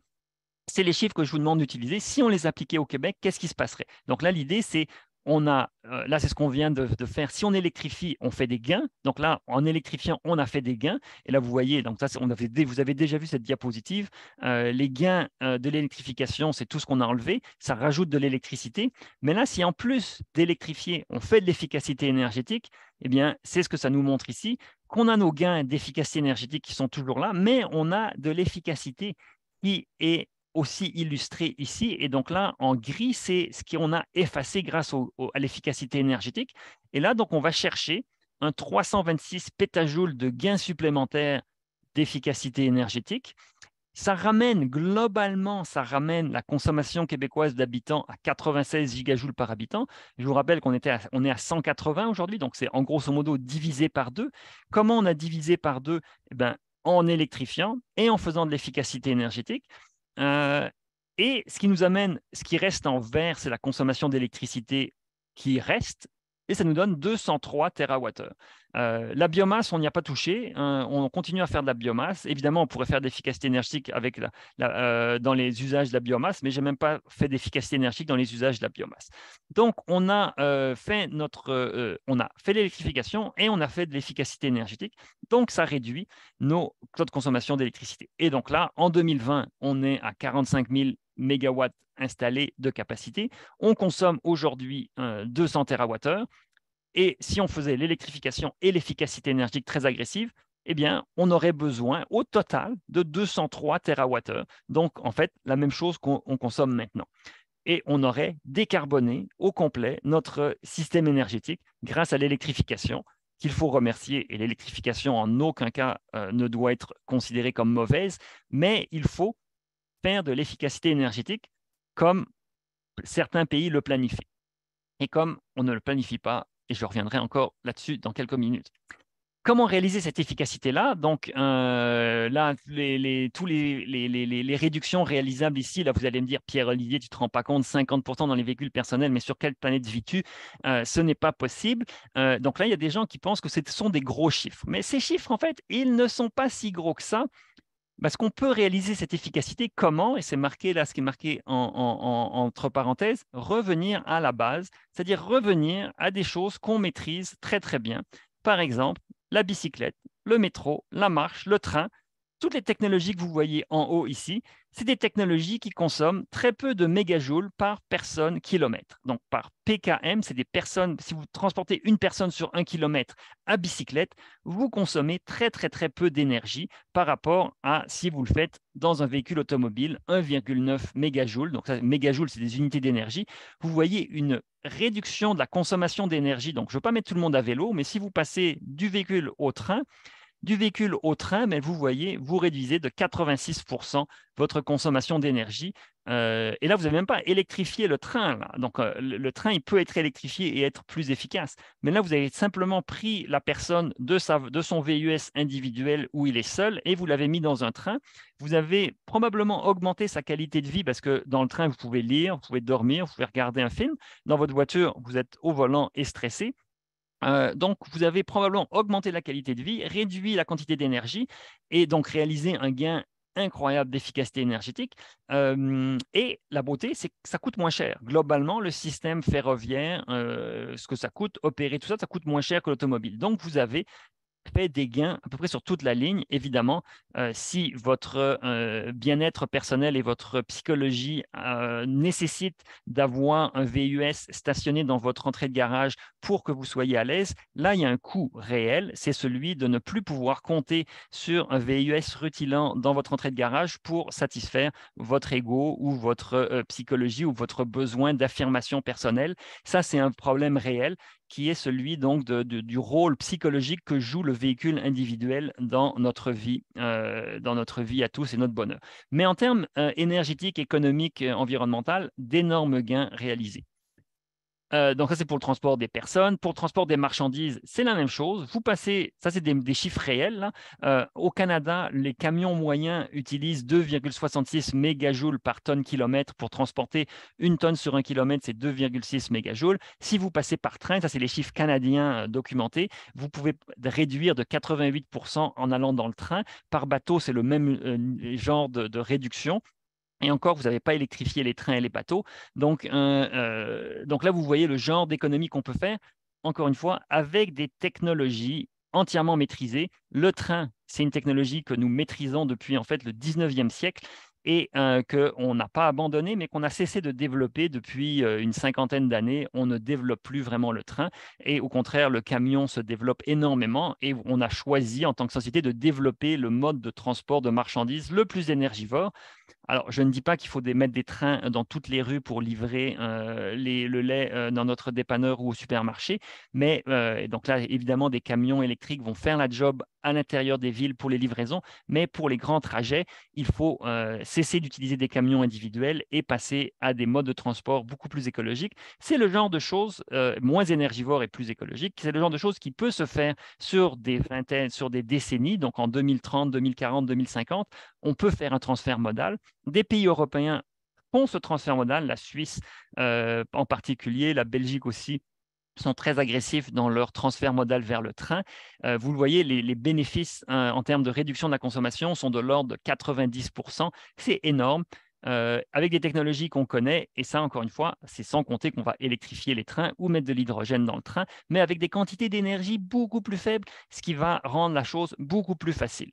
A: c'est les chiffres que je vous demande d'utiliser. Si on les appliquait au Québec, qu'est-ce qui se passerait Donc là, l'idée, c'est on a, euh, là c'est ce qu'on vient de, faire, si on électrifie, on fait des gains. Donc là, en électrifiant, on a fait des gains. Et là, vous voyez, donc ça, on vous avez déjà vu cette diapositive, euh, les gains euh, de l'électrification, c'est tout ce qu'on a enlevé, ça rajoute de l'électricité. Mais là, si en plus d'électrifier, on fait de l'efficacité énergétique, eh bien, c'est ce que ça nous montre ici, qu'on a nos gains d'efficacité énergétique qui sont toujours là, mais on a de l'efficacité qui est aussi illustré ici. Et donc là, en gris, c'est ce qu'on a effacé grâce à l'efficacité énergétique. Et là, donc, on va chercher un 326 pétajoules de gains supplémentaires d'efficacité énergétique. Ça ramène globalement, ça ramène la consommation québécoise d'habitants à 96 gigajoules par habitant. Je vous rappelle qu'on était on est à 180 aujourd'hui, donc c'est en grosso modo divisé par deux. Comment on a divisé par deux eh ben, En électrifiant et en faisant de l'efficacité énergétique. Euh, et ce qui nous amène, ce qui reste en vert, c'est la consommation d'électricité qui reste, et ça nous donne 203 TWh. Euh, la biomasse, on n'y a pas touché. Hein. on continue à faire de la biomasse. Évidemment, on pourrait faire d'efficacité énergétique avec euh, dans les usages de la biomasse, mais je n'ai même pas fait d'efficacité énergétique dans les usages de la biomasse. Donc, on a euh, fait notre, on a fait l'électrification et on a fait de l'efficacité énergétique. Donc, ça réduit nos taux de consommation d'électricité. Et donc là, en 2020, on est à 45 000 mégawatts installés de capacité. On consomme aujourd'hui 200 euh, TWh. Et si on faisait l'électrification et l'efficacité énergétique très agressive, eh bien, on aurait besoin au total de 203 TWh. Donc, en fait, la même chose qu'on consomme maintenant. Et on aurait décarboné au complet notre système énergétique grâce à l'électrification qu'il faut remercier. Et l'électrification en aucun cas euh, ne doit être considérée comme mauvaise, mais il faut de l'efficacité énergétique comme certains pays le planifient et comme on ne le planifie pas, et je reviendrai encore là-dessus dans quelques minutes. Comment réaliser cette efficacité-là Donc euh, là, les, les tous les, les, réductions réalisables ici, là vous allez me dire, Pierre-Olivier, tu te rends pas compte, 50% dans les véhicules personnels, mais sur quelle planète vis-tu euh, Ce n'est pas possible. Euh, donc là, il y a des gens qui pensent que ce sont des gros chiffres. Mais ces chiffres, en fait, ils ne sont pas si gros que ça parce bah, qu'on peut réaliser cette efficacité comment, et c'est marqué là, ce qui est marqué entre parenthèses, revenir à la base, c'est-à-dire revenir à des choses qu'on maîtrise très très bien. Par exemple, la bicyclette, le métro, la marche, le train, toutes les technologies que vous voyez en haut ici, c'est des technologies qui consomment très peu de mégajoules par personne kilomètre. Donc par PKM, c'est des personnes, si vous transportez une personne sur un kilomètre à bicyclette, vous consommez très très très peu d'énergie par rapport à si vous le faites dans un véhicule automobile, 1,9 mégajoules. Donc ça, mégajoules, c'est des unités d'énergie. Vous voyez une réduction de la consommation d'énergie. Donc je ne veux pas mettre tout le monde à vélo, mais si vous passez du véhicule au train, du véhicule au train, mais vous voyez, vous réduisez de 86% votre consommation d'énergie. Euh, et là, vous n'avez même pas électrifié le train. Donc, euh, le, train, il peut être électrifié et être plus efficace. Mais là, vous avez simplement pris la personne de, de son VUS individuel où il est seul et vous l'avez mis dans un train. Vous avez probablement augmenté sa qualité de vie parce que dans le train, vous pouvez lire, vous pouvez dormir, vous pouvez regarder un film. Dans votre voiture, vous êtes au volant et stressé. Euh, donc, vous avez probablement augmenté la qualité de vie, réduit la quantité d'énergie et donc réalisé un gain incroyable d'efficacité énergétique. Euh, et la beauté, c'est que ça coûte moins cher. Globalement, le système ferroviaire, euh, ce que ça coûte, opérer tout ça, ça coûte moins cher que l'automobile. Donc, vous avez fait des gains à peu près sur toute la ligne. Évidemment, euh, si votre euh, bien-être personnel et votre psychologie euh, nécessitent d'avoir un VUS stationné dans votre entrée de garage pour que vous soyez à l'aise, là, il y a un coût réel, c'est celui de ne plus pouvoir compter sur un VUS rutilant dans votre entrée de garage pour satisfaire votre ego ou votre psychologie ou votre besoin d'affirmation personnelle. Ça, c'est un problème réel qui est celui donc du rôle psychologique que joue le véhicule individuel dans notre vie, euh, dans notre vie à tous et notre bonheur. Mais en termes euh, énergétiques, économiques, euh, environnementaux, d'énormes gains réalisés. Euh, donc ça, c'est pour le transport des personnes. Pour le transport des marchandises, c'est la même chose. Vous passez, ça c'est des, chiffres réels. Hein. Euh, au Canada, les camions moyens utilisent 2,66 mégajoules par tonne kilomètre pour transporter une tonne sur un kilomètre, c'est 2,6 mégajoules. Si vous passez par train, ça c'est les chiffres canadiens euh, documentés, vous pouvez réduire de 88% en allant dans le train. Par bateau, c'est le même genre de réduction. Et encore, vous n'avez pas électrifié les trains et les bateaux. Donc, euh, euh, donc là, vous voyez le genre d'économie qu'on peut faire, encore une fois, avec des technologies entièrement maîtrisées. Le train, c'est une technologie que nous maîtrisons depuis en fait le 19e siècle et euh, qu'on n'a pas abandonné, mais qu'on a cessé de développer depuis euh, une cinquantaine d'années. On ne développe plus vraiment le train, et au contraire, le camion se développe énormément, et on a choisi en tant que société de développer le mode de transport de marchandises le plus énergivore, alors, je ne dis pas qu'il faut mettre des trains euh, dans toutes les rues pour livrer euh, le lait euh, dans notre dépanneur ou au supermarché, mais donc là, évidemment, des camions électriques vont faire la job à l'intérieur des villes pour les livraisons, mais pour les grands trajets, il faut cesser d'utiliser des camions individuels et passer à des modes de transport beaucoup plus écologiques. C'est le genre de choses moins énergivores et plus écologiques. C'est le genre de choses qui peut se faire sur des vingtaines, sur des décennies, donc en 2030, 2040, 2050 on peut faire un transfert modal. Des pays européens font ce transfert modal, la Suisse euh, en particulier, la Belgique aussi sont très agressifs dans leur transfert modal vers le train. Euh, vous le voyez, les, bénéfices hein, en termes de réduction de la consommation sont de l'ordre de 90%. C'est énorme. Euh, avec des technologies qu'on connaît, et ça, encore une fois, c'est sans compter qu'on va électrifier les trains ou mettre de l'hydrogène dans le train, mais avec des quantités d'énergie beaucoup plus faibles, ce qui va rendre la chose beaucoup plus facile.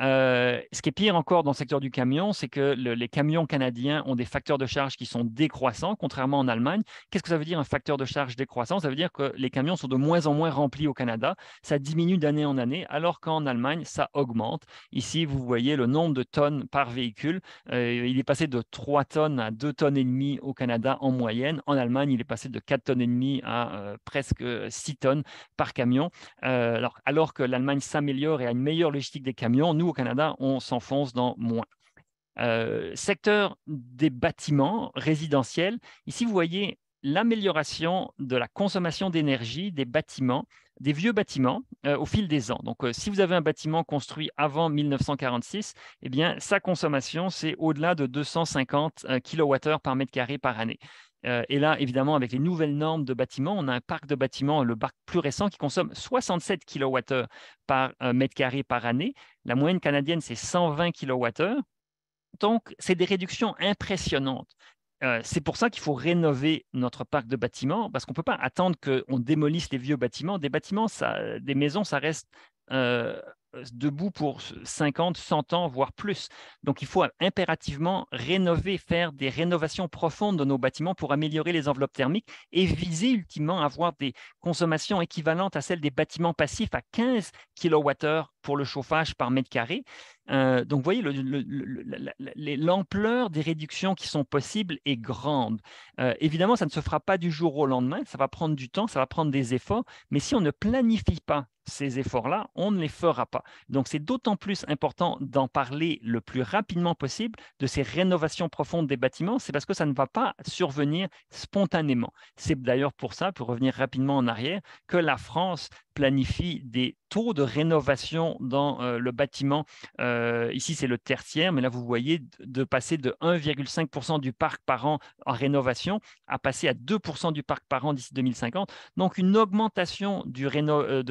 A: Euh, ce qui est pire encore dans le secteur du camion, c'est que les camions canadiens ont des facteurs de charge qui sont décroissants, contrairement en Allemagne. Qu'est-ce que ça veut dire un facteur de charge décroissant Ça veut dire que les camions sont de moins en moins remplis au Canada. Ça diminue d'année en année, alors qu'en Allemagne, ça augmente. Ici, vous voyez le nombre de tonnes par véhicule. Euh, il est passé de 3 tonnes à 2 tonnes et demie au Canada en moyenne. En Allemagne, il est passé de 4 tonnes et demie à euh, presque 6 tonnes par camion. alors, alors que l'Allemagne s'améliore et a une meilleure logistique des camions, nous, au Canada, on s'enfonce dans moins. Euh, secteur des bâtiments résidentiels. Ici, vous voyez l'amélioration de la consommation d'énergie des bâtiments, des vieux bâtiments euh, au fil des ans. Donc, euh, si vous avez un bâtiment construit avant 1946, eh bien, sa consommation, c'est au-delà de 250 kWh par mètre carré par année. Euh, et là, évidemment, avec les nouvelles normes de bâtiments, on a un parc de bâtiments, le parc plus récent, qui consomme 67 kWh par euh, mètre carré par année. La moyenne canadienne, c'est 120 kWh. Donc, c'est des réductions impressionnantes. Euh, c'est pour ça qu'il faut rénover notre parc de bâtiments, parce qu'on ne peut pas attendre qu'on démolisse les vieux bâtiments. Des bâtiments, ça, des maisons, ça reste euh, debout pour 50, 100 ans, voire plus. Donc il faut impérativement rénover, faire des rénovations profondes de nos bâtiments pour améliorer les enveloppes thermiques et viser ultimement à avoir des consommations équivalentes à celles des bâtiments passifs à 15 kWh pour le chauffage par mètre carré. Euh, donc, vous voyez, l'ampleur des réductions qui sont possibles est grande. Euh, évidemment, ça ne se fera pas du jour au lendemain, ça va prendre du temps, ça va prendre des efforts, mais si on ne planifie pas ces efforts-là, on ne les fera pas. Donc, c'est d'autant plus important d'en parler le plus rapidement possible de ces rénovations profondes des bâtiments, c'est parce que ça ne va pas survenir spontanément. C'est d'ailleurs pour ça, pour revenir rapidement en arrière, que la France planifie des taux de rénovation dans euh, le bâtiment. Euh, ici, c'est le tertiaire, mais là, vous voyez de passer de 1,5% du parc par an en rénovation à passer à 2% du parc par an d'ici 2050. Donc, une augmentation du, réno, euh,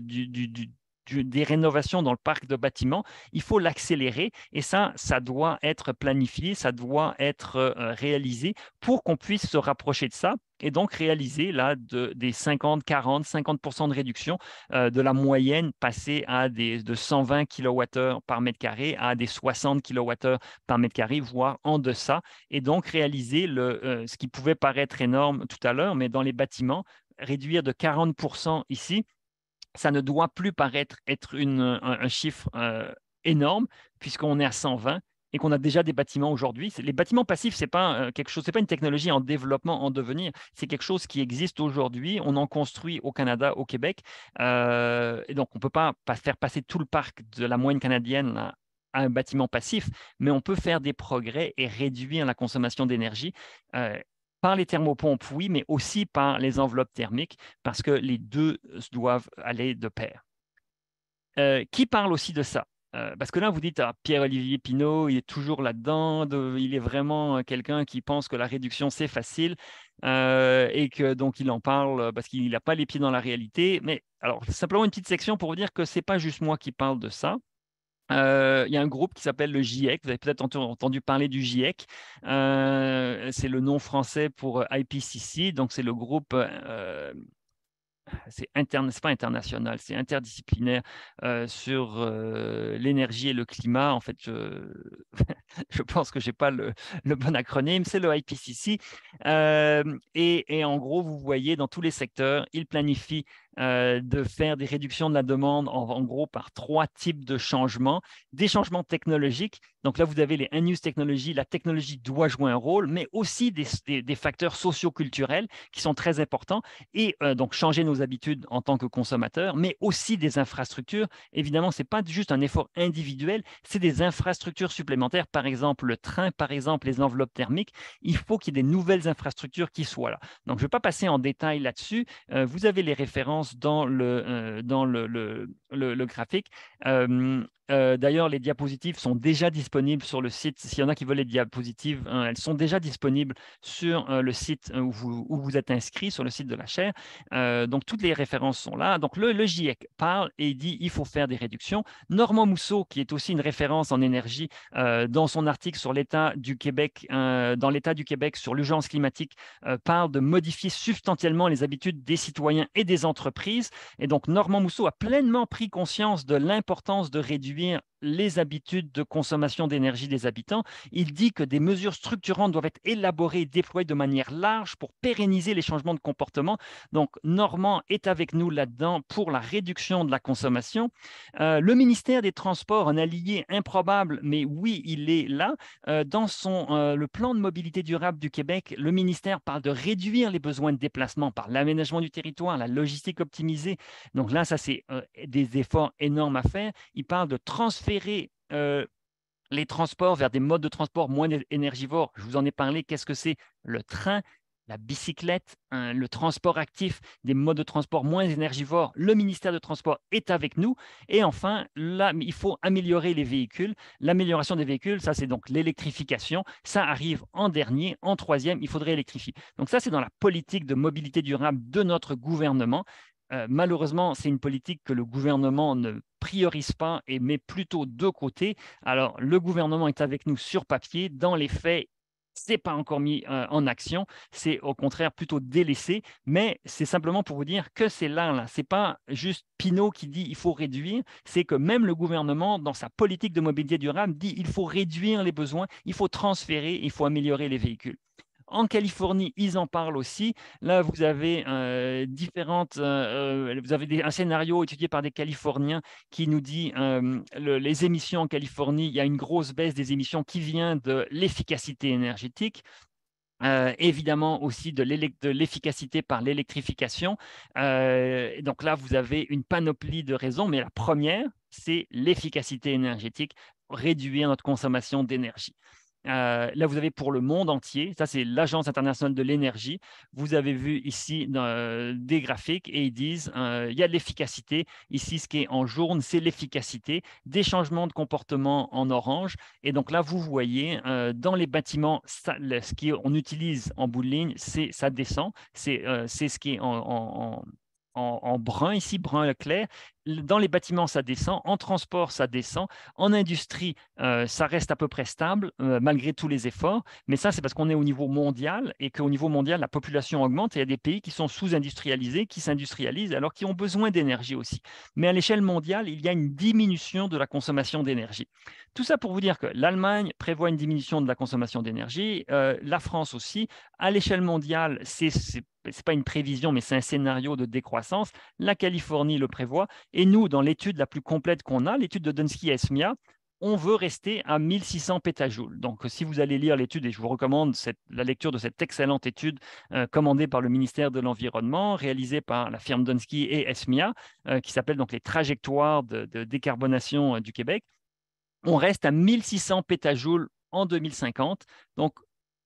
A: du, des rénovations dans le parc de bâtiments, il faut l'accélérer et ça, ça doit être planifié, ça doit être euh, réalisé pour qu'on puisse se rapprocher de ça et donc réaliser là des 50, 40, 50 de réduction euh, de la moyenne passée à des, de 120 kWh par mètre carré à des 60 kWh par mètre carré, voire en deçà, et donc réaliser le, euh, ce qui pouvait paraître énorme tout à l'heure, mais dans les bâtiments, réduire de 40 ici, ça ne doit plus paraître être un, chiffre euh, énorme puisqu'on est à 120 et qu'on a déjà des bâtiments aujourd'hui. Les bâtiments passifs, c'est pas euh, quelque pas une technologie en développement, en devenir. C'est quelque chose qui existe aujourd'hui. On en construit au Canada, au Québec, euh, et donc on ne peut pas, faire passer tout le parc de la moyenne canadienne à, un bâtiment passif, mais on peut faire des progrès et réduire la consommation d'énergie par les thermopompes, oui, mais aussi par les enveloppes thermiques, parce que les deux euh, doivent aller de pair. Euh, qui parle aussi de ça euh, parce que là, vous dites, à ah, Pierre-Olivier Pinault, il est toujours là-dedans, il est vraiment quelqu'un qui pense que la réduction, c'est facile, et que donc il en parle parce qu'il n'a pas les pieds dans la réalité. Mais alors, simplement une petite section pour vous dire que ce n'est pas juste moi qui parle de ça. Euh, il y a un groupe qui s'appelle le GIEC. Vous avez peut-être entendu parler du GIEC. Euh, c'est le nom français pour euh, IPCC. Donc, c'est le groupe. Euh, c'est pas international, c'est interdisciplinaire sur l'énergie et le climat. En fait, je, pense que je n'ai pas le, bon acronyme, c'est le IPCC. Et, et, en gros, vous voyez, dans tous les secteurs, ils planifient euh, de faire des réductions de la demande en, gros par trois types de changements. Des changements technologiques, donc là vous avez les end technologies, la technologie doit jouer un rôle, mais aussi des, des, facteurs socioculturels culturels qui sont très importants et euh, donc changer nos habitudes en tant que consommateurs, mais aussi des infrastructures. Évidemment, ce n'est pas juste un effort individuel, c'est des infrastructures supplémentaires, par exemple le train, par exemple les enveloppes thermiques. Il faut qu'il y ait des nouvelles infrastructures qui soient là. Donc je ne vais pas passer en détail là-dessus. Euh, vous avez les références dans le, euh, dans le, le, le graphique. Euh, euh, d'ailleurs, les diapositives sont déjà disponibles sur le site. S'il y en a qui veulent les diapositives, hein, elles sont déjà disponibles sur euh, le site euh, où vous, êtes inscrit, sur le site de la chaire. donc, toutes les références sont là. Donc, le, le GIEC parle et dit il faut faire des réductions. Normand Mousseau, qui est aussi une référence en énergie dans son article sur l'état du Québec, dans l'état du Québec sur l'urgence climatique, parle de modifier substantiellement les habitudes des citoyens et des entreprises. Et donc, Normand Mousseau a pleinement pris conscience de l'importance de réduire bien les habitudes de consommation d'énergie des habitants. Il dit que des mesures structurantes doivent être élaborées et déployées de manière large pour pérenniser les changements de comportement. Donc, Normand est avec nous là-dedans pour la réduction de la consommation. Euh, le ministère des Transports, un allié improbable, mais oui, il est là. Euh, dans son, euh, le plan de mobilité durable du Québec, le ministère parle de réduire les besoins de déplacement par l'aménagement du territoire, la logistique optimisée. Donc là, ça, c'est des efforts énormes à faire. Il parle de transférer euh, les transports vers des modes de transport moins énergivores. Je vous en ai parlé. Qu'est-ce que c'est le train la bicyclette, le transport actif, des modes de transport moins énergivores, le ministère de Transport est avec nous. Et enfin, là, il faut améliorer les véhicules. L'amélioration des véhicules, ça c'est donc l'électrification. Ça arrive en dernier, en troisième, il faudrait électrifier. Donc ça c'est dans la politique de mobilité durable de notre gouvernement. Euh, malheureusement, c'est une politique que le gouvernement ne priorise pas et met plutôt de côté. Alors, le gouvernement est avec nous sur papier. Dans les faits, c'est pas encore mis euh, en action, c'est au contraire plutôt délaissé, mais c'est simplement pour vous dire que c'est là, là. c'est pas juste Pinault qui dit il faut réduire, c'est que même le gouvernement, dans sa politique de mobilité durable, dit il faut réduire les besoins, il faut transférer, il faut améliorer les véhicules. En Californie, ils en parlent aussi. Là, vous avez euh, différentes, euh, euh, vous avez un scénario étudié par des Californiens qui nous dit euh, les émissions en Californie, il y a une grosse baisse des émissions qui vient de l'efficacité énergétique. évidemment aussi de l'efficacité par l'électrification. donc là, vous avez une panoplie de raisons, mais la première, c'est l'efficacité énergétique, réduire notre consommation d'énergie. Euh, là, vous avez pour le monde entier, ça c'est l'Agence internationale de l'énergie. Vous avez vu ici euh, des graphiques et ils disent, euh, il y a de l'efficacité. Ici, ce qui est en jaune, c'est l'efficacité, des changements de comportement en orange. Et donc là, vous voyez, dans les bâtiments, ce qu'on utilise en bout de ligne, c'est, ça descend, c'est, c'est ce qui est en en, brun ici, brun clair. Dans les bâtiments, ça descend. En transport, ça descend. En industrie, euh, ça reste à peu près stable euh, malgré tous les efforts. Mais ça, c'est parce qu'on est au niveau mondial et qu'au niveau mondial, la population augmente et il y a des pays qui sont sous-industrialisés, qui s'industrialisent, alors qui ont besoin d'énergie aussi. Mais à l'échelle mondiale, il y a une diminution de la consommation d'énergie. Tout ça pour vous dire que l'Allemagne prévoit une diminution de la consommation d'énergie, euh, la France aussi. À l'échelle mondiale, c'est c'est pas une prévision, mais c'est un scénario de décroissance. La Californie le prévoit. Et nous, dans l'étude la plus complète qu'on a, l'étude de Dunsky et Esmia, on veut rester à 1600 pétajoules. Donc, si vous allez lire l'étude, et je vous recommande la lecture de cette excellente étude euh, commandée par le ministère de l'Environnement, réalisée par la firme Dunsky et Esmia, euh, qui s'appelle donc les trajectoires de, décarbonation euh, du Québec, on reste à 1600 pétajoules en 2050. Donc,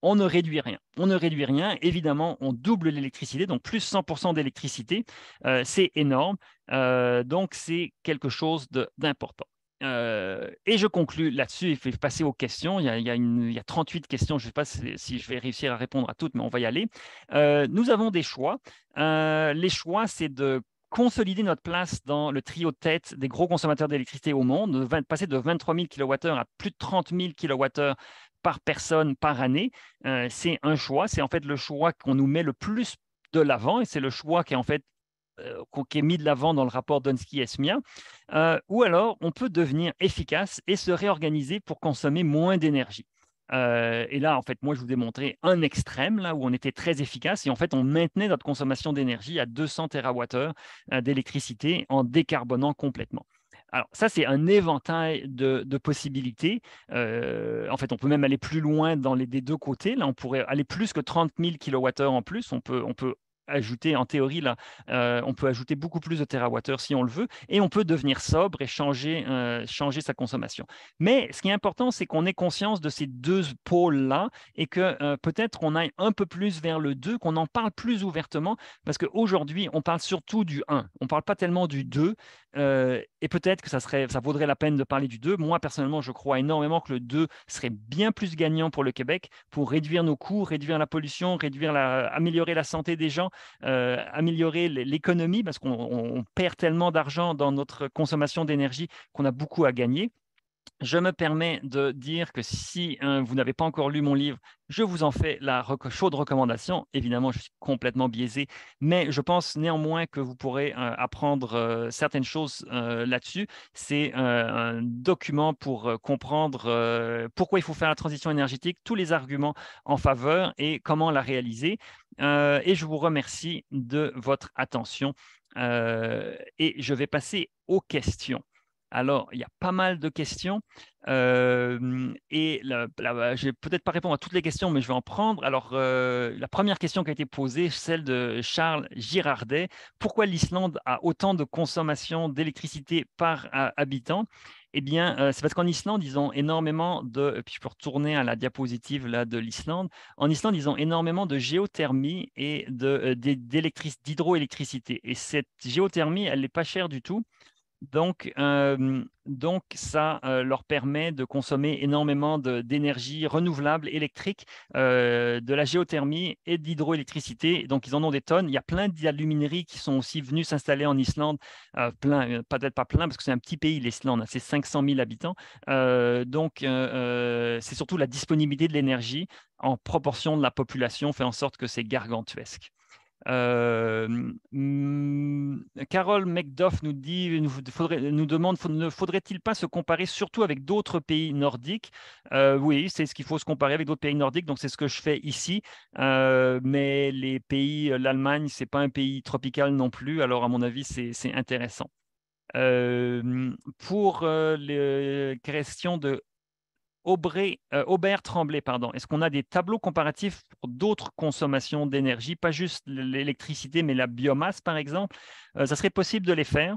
A: on ne réduit rien. On ne réduit rien. Évidemment, on double l'électricité, donc plus 100% d'électricité. Euh, c'est énorme. Euh, donc, c'est quelque chose d'important. Euh, et je conclus là-dessus. Il faut passer aux questions. Il y a, il 38 questions. Je ne sais pas si, je vais réussir à répondre à toutes, mais on va y aller. nous avons des choix. les choix, c'est de consolider notre place dans le trio de tête des gros consommateurs d'électricité au monde, de passer de 23 000 kWh à plus de 30 000 kWh par personne par année, euh, c'est un choix. C'est en fait le choix qu'on nous met le plus de l'avant et c'est le choix qui est en fait euh, qui est mis de l'avant dans le rapport donski esmia euh, ou alors on peut devenir efficace et se réorganiser pour consommer moins d'énergie. Euh, et là, en fait, moi, je vous ai montré un extrême, là où on était très efficace, et en fait, on maintenait notre consommation d'énergie à 200 TWh d'électricité en décarbonant complètement. Alors ça, c'est un éventail de, possibilités. Euh, en fait, on peut même aller plus loin dans les, des deux côtés. Là, on pourrait aller plus que 30 000 kWh en plus. On peut, on peut ajouter, en théorie, là, euh, on peut ajouter beaucoup plus de TWh si on le veut, et on peut devenir sobre et changer, euh, changer sa consommation. Mais ce qui est important, c'est qu'on ait conscience de ces deux pôles-là et que peut-être on aille un peu plus vers le 2, qu'on en parle plus ouvertement, parce qu'aujourd'hui, on parle surtout du 1. On ne parle pas tellement du 2, euh, et peut-être que ça, serait, ça vaudrait la peine de parler du 2. Moi, personnellement, je crois énormément que le 2 serait bien plus gagnant pour le Québec, pour réduire nos coûts, réduire la pollution, réduire la, améliorer la santé des gens, euh, améliorer l'économie, parce qu'on perd tellement d'argent dans notre consommation d'énergie qu'on a beaucoup à gagner je me permets de dire que si hein, vous n'avez pas encore lu mon livre, je vous en fais la chaude recommandation. Évidemment, je suis complètement biaisé, mais je pense néanmoins que vous pourrez euh, apprendre euh, certaines choses euh, là-dessus. C'est un document pour comprendre pourquoi il faut faire la transition énergétique, tous les arguments en faveur et comment la réaliser. et je vous remercie de votre attention et je vais passer aux questions. Alors, il y a pas mal de questions. Euh, et bah, je ne vais peut-être pas répondre à toutes les questions, mais je vais en prendre. Alors, euh, la première question qui a été posée, celle de Charles Girardet. Pourquoi l'Islande a autant de consommation d'électricité par euh, habitant eh bien, c'est parce qu'en Islande, ils ont énormément de. puis je peux retourner à la diapositive là, de l'Islande. En Islande, ils ont énormément de géothermie et d'hydroélectricité. et cette géothermie, elle n'est pas chère du tout. Donc, donc ça leur permet de consommer énormément d'énergie renouvelable, électrique, de la géothermie et d'hydroélectricité. Donc, ils en ont des tonnes. Il y a plein d'alumineries qui sont aussi venues s'installer en Islande, plein, peut-être pas plein, parce que c'est un petit pays, l'Islande, hein, c'est 500 000 habitants. donc, c'est surtout la disponibilité de l'énergie en proportion de la population fait en sorte que c'est gargantuesque. Euh, hmm, Carole McDuff nous, dit, nous, demande ne faudrait-il pas se comparer surtout avec d'autres pays nordiques euh, Oui, c'est ce qu'il faut se comparer avec d'autres pays nordiques, donc c'est ce que je fais ici. Euh, mais les pays, l'Allemagne, c'est pas un pays tropical non plus, alors à mon avis, c'est intéressant. Hmm, pour les questions de Aubrey, euh, Aubert Tremblay, pardon, est-ce qu'on a des tableaux comparatifs pour d'autres consommations d'énergie, pas juste l'électricité, mais la biomasse, par exemple euh, Ça serait possible de les faire,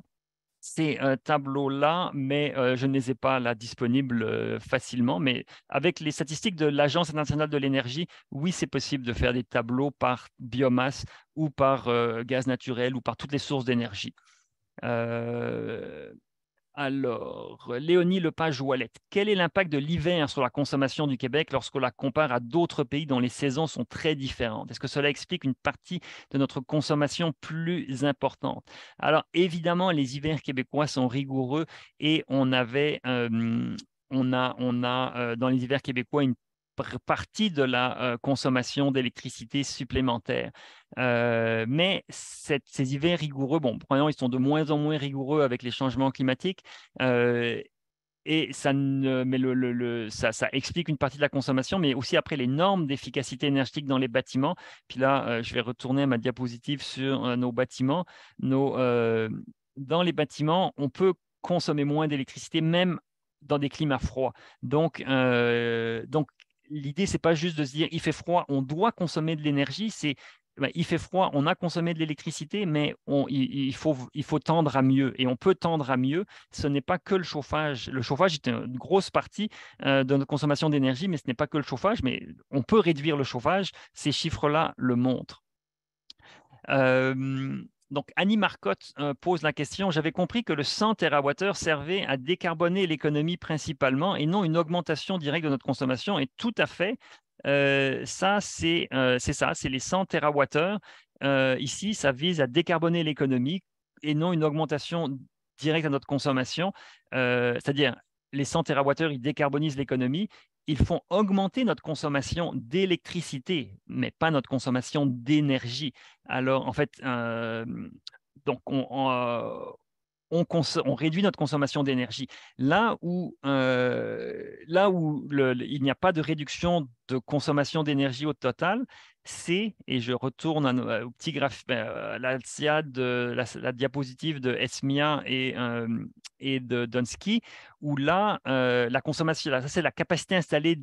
A: ces un euh, tableaux-là, mais je ne les ai pas là disponibles facilement. Mais avec les statistiques de l'Agence internationale de l'énergie, oui, c'est possible de faire des tableaux par biomasse ou par gaz naturel ou par toutes les sources d'énergie. Alors, Léonie Lepage-Wallet, quel est l'impact de l'hiver sur la consommation du Québec lorsqu'on la compare à d'autres pays dont les saisons sont très différentes Est-ce que cela explique une partie de notre consommation plus importante Alors, évidemment, les hivers québécois sont rigoureux et on avait... Euh, on a, on a euh, dans les hivers québécois une partie de la euh, consommation d'électricité supplémentaire. Euh, mais ces hivers rigoureux, bon, premièrement, ils sont de moins en moins rigoureux avec les changements climatiques. Euh, et ça, ne, mais le, ça, explique une partie de la consommation, mais aussi après les normes d'efficacité énergétique dans les bâtiments. Puis là, je vais retourner à ma diapositive sur nos bâtiments. Nos, dans les bâtiments, on peut consommer moins d'électricité, même dans des climats froids. Donc, donc l'idée, c'est pas juste de se dire il fait froid, on doit consommer de l'énergie, c'est ben, il fait froid, on a consommé de l'électricité, mais il, faut, il faut tendre à mieux et on peut tendre à mieux. Ce n'est pas que le chauffage. Le chauffage est une grosse partie euh, de notre consommation d'énergie, mais ce n'est pas que le chauffage, mais on peut réduire le chauffage. Ces chiffres-là le montrent. Euh, donc, Annie Marcotte euh, pose la question J'avais compris que le 100 TWh servait à décarboner l'économie principalement et non une augmentation directe de notre consommation. Et tout à fait, euh, ça, euh, c'est ça c'est les 100 TWh. ici, ça vise à décarboner l'économie et non une augmentation directe de notre consommation. C'est-à-dire, les 100 TWh, ils décarbonisent l'économie ils font augmenter notre consommation d'électricité, mais pas notre consommation d'énergie. Alors, en fait, euh, donc euh, on, réduit notre consommation d'énergie. Là où, euh, là où il n'y a pas de réduction de consommation d'énergie au total, c'est, et je retourne au petit graphique, ben, euh, à la, diapositive de Esmia et, et de Donski où là, euh, la consommation, là, ça c'est la capacité installée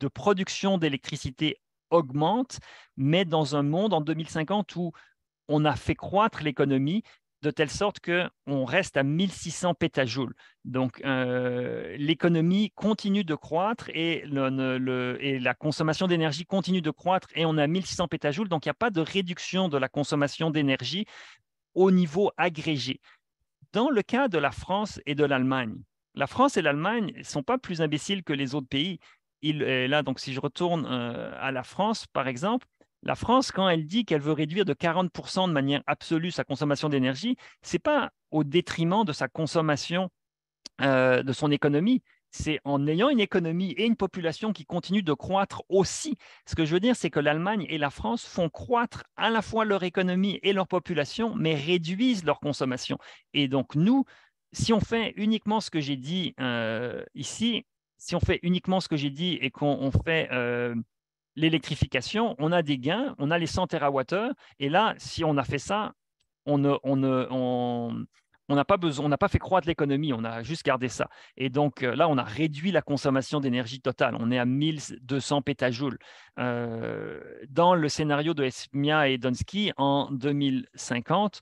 A: de production d'électricité augmente, mais dans un monde en 2050 où on a fait croître l'économie, de telle sorte qu'on reste à 1600 pétajoules. Donc euh, l'économie continue de croître et, la consommation d'énergie continue de croître et on a 1600 pétajoules, donc il n'y a pas de réduction de la consommation d'énergie au niveau agrégé. Dans le cas de la France et de l'Allemagne, la France et l'Allemagne ne sont pas plus imbéciles que les autres pays. là, donc, si je retourne euh, à la France, par exemple, la France, quand elle dit qu'elle veut réduire de 40% de manière absolue sa consommation d'énergie, ce n'est pas au détriment de sa consommation, euh, de son économie, c'est en ayant une économie et une population qui continuent de croître aussi. Ce que je veux dire, c'est que l'Allemagne et la France font croître à la fois leur économie et leur population, mais réduisent leur consommation. Et donc nous, si on fait uniquement ce que j'ai dit euh, ici, si on fait uniquement ce que j'ai dit et qu'on fait euh, l'électrification, on a des gains, on a les 100 TWh, et là, si on a fait ça, on n'a pas besoin, on n'a pas fait croître l'économie, on a juste gardé ça. Et donc euh, là, on a réduit la consommation d'énergie totale. On est à 1200 pétajoules. Euh, dans le scénario de Esmia et Donsky, en 2050,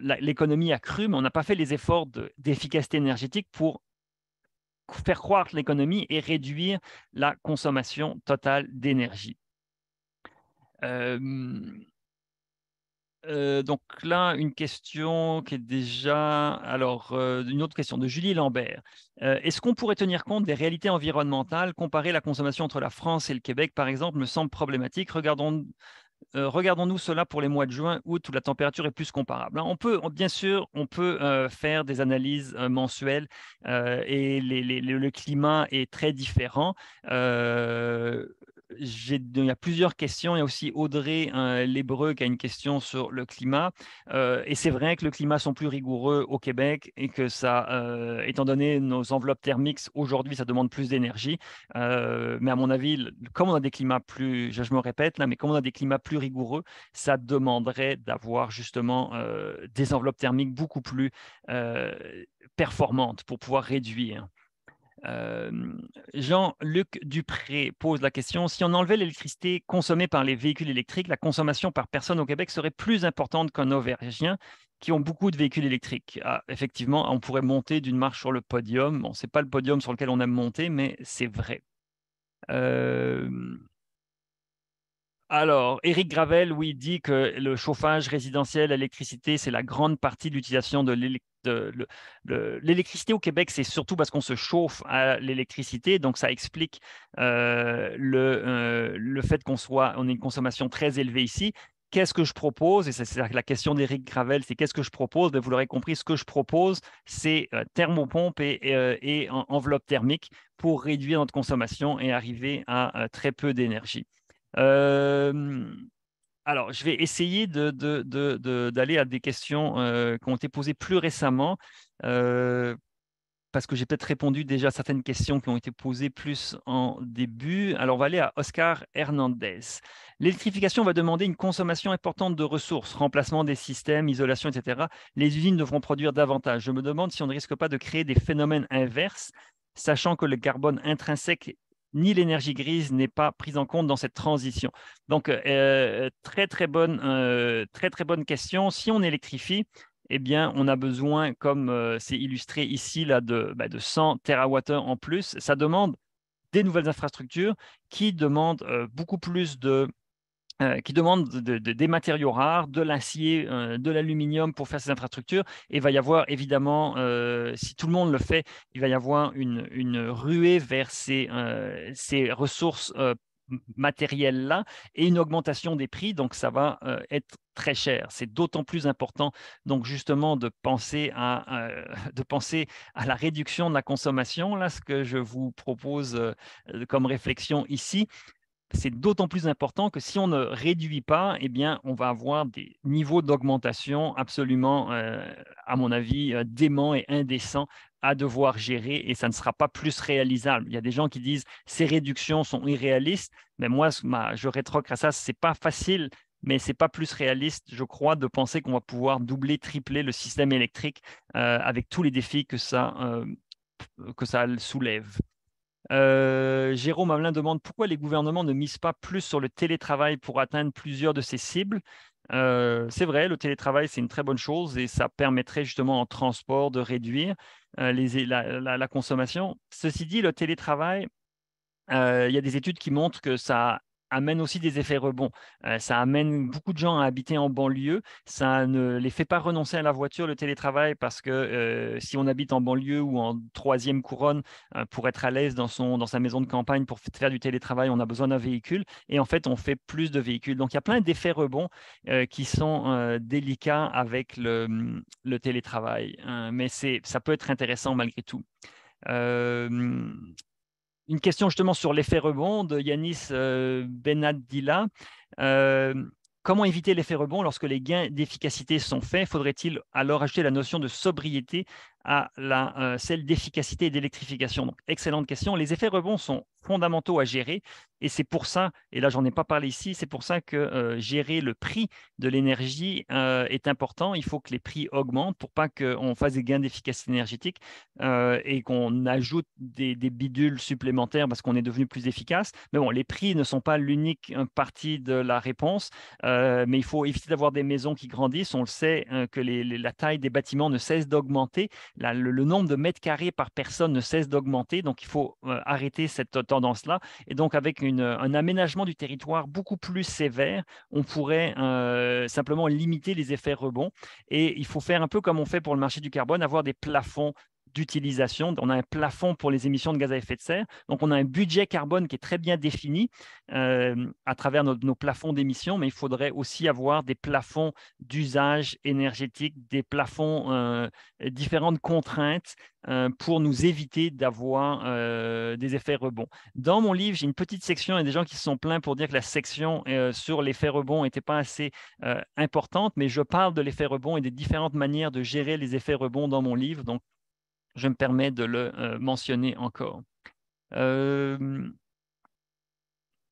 A: l'économie a cru, mais on n'a pas fait les efforts d'efficacité énergétique pour faire croître l'économie et réduire la consommation totale d'énergie. Euh, euh, donc là, une question qui est déjà... Alors, euh, une autre question de Julie Lambert. Est-ce qu'on pourrait tenir compte des réalités environnementales Comparer la consommation entre la France et le Québec, par exemple, me semble problématique. Regardons euh, regardons-nous cela pour les mois de juin, août, où la température est plus comparable. Hein. On peut, bien sûr, on peut euh, faire des analyses euh, mensuelles et le climat est très différent il y a plusieurs questions. Il y a aussi Audrey euh, Lébreux qui a une question sur le climat. Euh, et c'est vrai que le climat sont plus rigoureux au Québec et que ça, euh, étant donné nos enveloppes thermiques, aujourd'hui, ça demande plus d'énergie. mais à mon avis, comme on a des climats plus, je, me répète là, mais comme on a des climats plus rigoureux, ça demanderait d'avoir justement des enveloppes thermiques beaucoup plus performantes pour pouvoir réduire. Jean-Luc Dupré pose la question si on enlevait l'électricité consommée par les véhicules électriques, la consommation par personne au Québec serait plus importante qu'en Auvergien qui ont beaucoup de véhicules électriques. Ah, effectivement, on pourrait monter d'une marche sur le podium. On ce n'est pas le podium sur lequel on aime monter, mais c'est vrai. Euh, alors, Eric Gravel, oui, dit que le chauffage résidentiel, l'électricité, c'est la grande partie de l'utilisation de l'électricité. au Québec, c'est surtout parce qu'on se chauffe à l'électricité, donc ça explique euh, euh, le, fait qu'on soit, on ait une consommation très élevée ici. Qu'est-ce que je propose Et c'est la question d'Éric Gravel, c'est qu'est-ce que je propose ben, Vous l'aurez compris, ce que je propose, c'est euh, thermopompe et, enveloppe thermique pour réduire notre consommation et arriver à très peu d'énergie. Euh, alors, je vais essayer d'aller à des questions euh, qui ont été posées plus récemment, euh, parce que j'ai peut-être répondu déjà à certaines questions qui ont été posées plus en début. Alors, on va aller à Oscar Hernandez. L'électrification va demander une consommation importante de ressources, remplacement des systèmes, isolation, etc. Les usines devront produire davantage. Je me demande si on ne risque pas de créer des phénomènes inverses, sachant que le carbone intrinsèque ni l'énergie grise n'est pas prise en compte dans cette transition. Donc, euh, euh, très, très bonne, euh, très, très bonne question. Si on électrifie, eh bien, on a besoin, comme c'est illustré ici, là, de, bah, de 100 TWh en plus. Ça demande des nouvelles infrastructures qui demandent beaucoup plus de euh, qui demande de, des matériaux rares, de l'acier, euh, de l'aluminium pour faire ces infrastructures. Et il va y avoir évidemment, euh, si tout le monde le fait, il va y avoir une, une ruée vers ces, ces ressources matérielles là et une augmentation des prix, donc ça va être très cher. C'est d'autant plus important, donc justement, de penser à, de penser à la réduction de la consommation, là, ce que je vous propose comme réflexion ici c'est d'autant plus important que si on ne réduit pas, eh bien, on va avoir des niveaux d'augmentation absolument, euh, à mon avis, euh, dément et indécents à devoir gérer et ça ne sera pas plus réalisable. Il y a des gens qui disent ces réductions sont irréalistes, mais moi, je rétroque à ça, c'est pas facile mais ce n'est pas plus réaliste, je crois, de penser qu'on va pouvoir doubler, tripler le système électrique euh, avec tous les défis que ça, que ça soulève. Jérôme Amelin demande pourquoi les gouvernements ne misent pas plus sur le télétravail pour atteindre plusieurs de ces cibles. c'est vrai, le télétravail, c'est une très bonne chose et ça permettrait justement en transport de réduire la, consommation. Ceci dit, le télétravail, il y a des études qui montrent que ça amène aussi des effets rebonds. Euh, ça amène beaucoup de gens à habiter en banlieue. Ça ne les fait pas renoncer à la voiture, le télétravail, parce que euh, si on habite en banlieue ou en troisième couronne, euh, pour être à l'aise dans, son, dans sa maison de campagne, pour faire du télétravail, on a besoin d'un véhicule. Et en fait, on fait plus de véhicules. Donc, il y a plein d'effets rebonds qui sont délicats avec le, le télétravail. mais ça peut être intéressant malgré tout. Euh, une question justement sur l'effet rebond de Yanis euh, Benadila. Euh, comment éviter l'effet rebond lorsque les gains d'efficacité sont faits Faudrait-il alors ajouter la notion de sobriété à la, celle euh, d'efficacité et d'électrification. excellente question. Les effets rebonds sont fondamentaux à gérer et c'est pour ça, et là j'en ai pas parlé ici, c'est pour ça que euh, gérer le prix de l'énergie euh, est important. Il faut que les prix augmentent pour pas qu'on fasse des gains d'efficacité énergétique et qu'on ajoute des, bidules supplémentaires parce qu'on est devenu plus efficace. Mais bon, les prix ne sont pas l'unique partie de la réponse, mais il faut éviter d'avoir des maisons qui grandissent. On le sait que la taille des bâtiments ne cesse d'augmenter le, nombre de mètres carrés par personne ne cesse d'augmenter, donc il faut euh, arrêter cette euh, tendance-là. Et donc avec euh, un aménagement du territoire beaucoup plus sévère, on pourrait simplement limiter les effets rebonds. Et il faut faire un peu comme on fait pour le marché du carbone, avoir des plafonds d'utilisation. On a un plafond pour les émissions de gaz à effet de serre. Donc, on a un budget carbone qui est très bien défini euh, à travers nos, plafonds d'émissions, mais il faudrait aussi avoir des plafonds d'usage énergétique, des plafonds, euh, différentes contraintes euh, pour nous éviter d'avoir des effets rebonds. Dans mon livre, j'ai une petite section, et des gens qui se sont plaints pour dire que la section sur l'effet rebond n'était pas assez importante, mais je parle de l'effet rebond et des différentes manières de gérer les effets rebonds dans mon livre. Donc, je me permets de le euh, mentionner encore. Euh,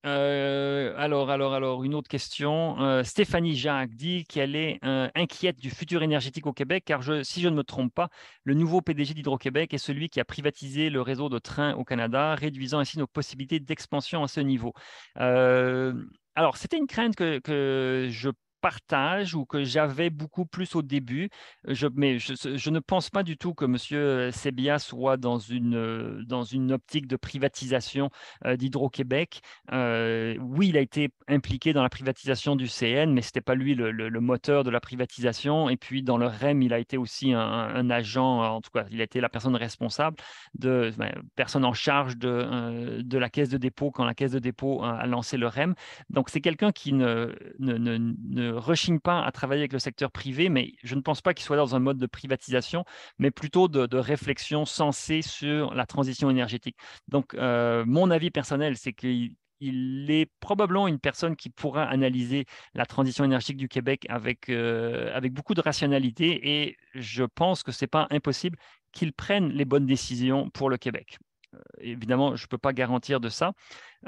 A: euh, alors, alors, alors, une autre question. Stéphanie Jacques dit qu'elle est inquiète du futur énergétique au Québec, car si je ne me trompe pas, le nouveau PDG d'Hydro-Québec est celui qui a privatisé le réseau de trains au Canada, réduisant ainsi nos possibilités d'expansion à ce niveau. alors, c'était une crainte que je partage ou que j'avais beaucoup plus au début. Je, mais je, ne pense pas du tout que M. Sebia soit dans une, dans une optique de privatisation d'Hydro-Québec. oui, il a été impliqué dans la privatisation du CN, mais ce n'était pas lui le, moteur de la privatisation. Et puis, dans le REM, il a été aussi un, agent, en tout cas, il a été la personne responsable, de, ben, personne en charge de, de la caisse de dépôt quand la caisse de dépôt a lancé le REM. Donc, c'est quelqu'un qui ne, ne rushing rechigne pas à travailler avec le secteur privé, mais je ne pense pas qu'il soit dans un mode de privatisation, mais plutôt de, réflexion sensée sur la transition énergétique. Donc, euh, mon avis personnel, c'est qu'il il est probablement une personne qui pourra analyser la transition énergétique du Québec avec, euh, avec beaucoup de rationalité et je pense que ce n'est pas impossible qu'il prenne les bonnes décisions pour le Québec. Euh, évidemment, je ne peux pas garantir de ça,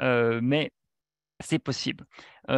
A: mais c'est possible. il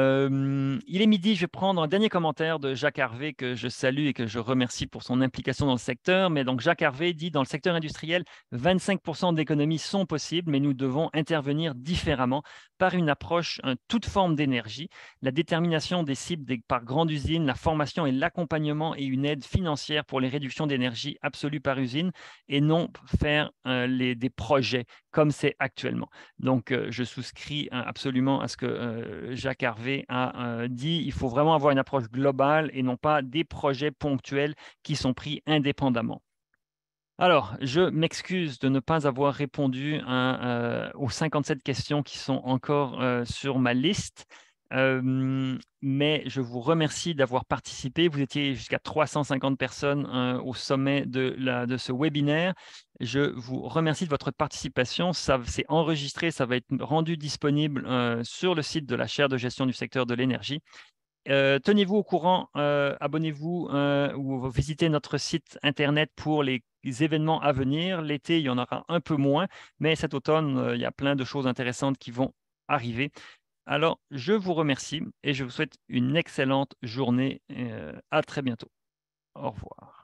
A: est midi, je vais prendre un dernier commentaire de Jacques Harvey que je salue et que je remercie pour son implication dans le secteur. Mais donc Jacques Harvey dit dans le secteur industriel, 25% d'économies sont possibles, mais nous devons intervenir différemment par une approche, toute forme d'énergie, la détermination des cibles par grande usine, la formation et l'accompagnement et une aide financière pour les réductions d'énergie absolue par usine et non faire des projets comme c'est actuellement. Donc, euh, je souscris hein, absolument à ce que euh, Jacques Harvey a euh, dit. Il faut vraiment avoir une approche globale et non pas des projets ponctuels qui sont pris indépendamment. Alors, je m'excuse de ne pas avoir répondu hein, aux 57 questions qui sont encore sur ma liste mais je vous remercie d'avoir participé. Vous étiez jusqu'à 350 personnes hein, au sommet de, ce webinaire. Je vous remercie de votre participation. Ça, c'est enregistré, ça va être rendu disponible euh, sur le site de la chaire de gestion du secteur de l'énergie. Euh, tenez-vous au courant, euh, abonnez-vous ou visitez notre site internet pour les événements à venir. L'été, il y en aura un peu moins, mais cet automne, il y a plein de choses intéressantes qui vont arriver. Alors, je vous remercie et je vous souhaite une excellente journée. Euh, à très bientôt. Au revoir.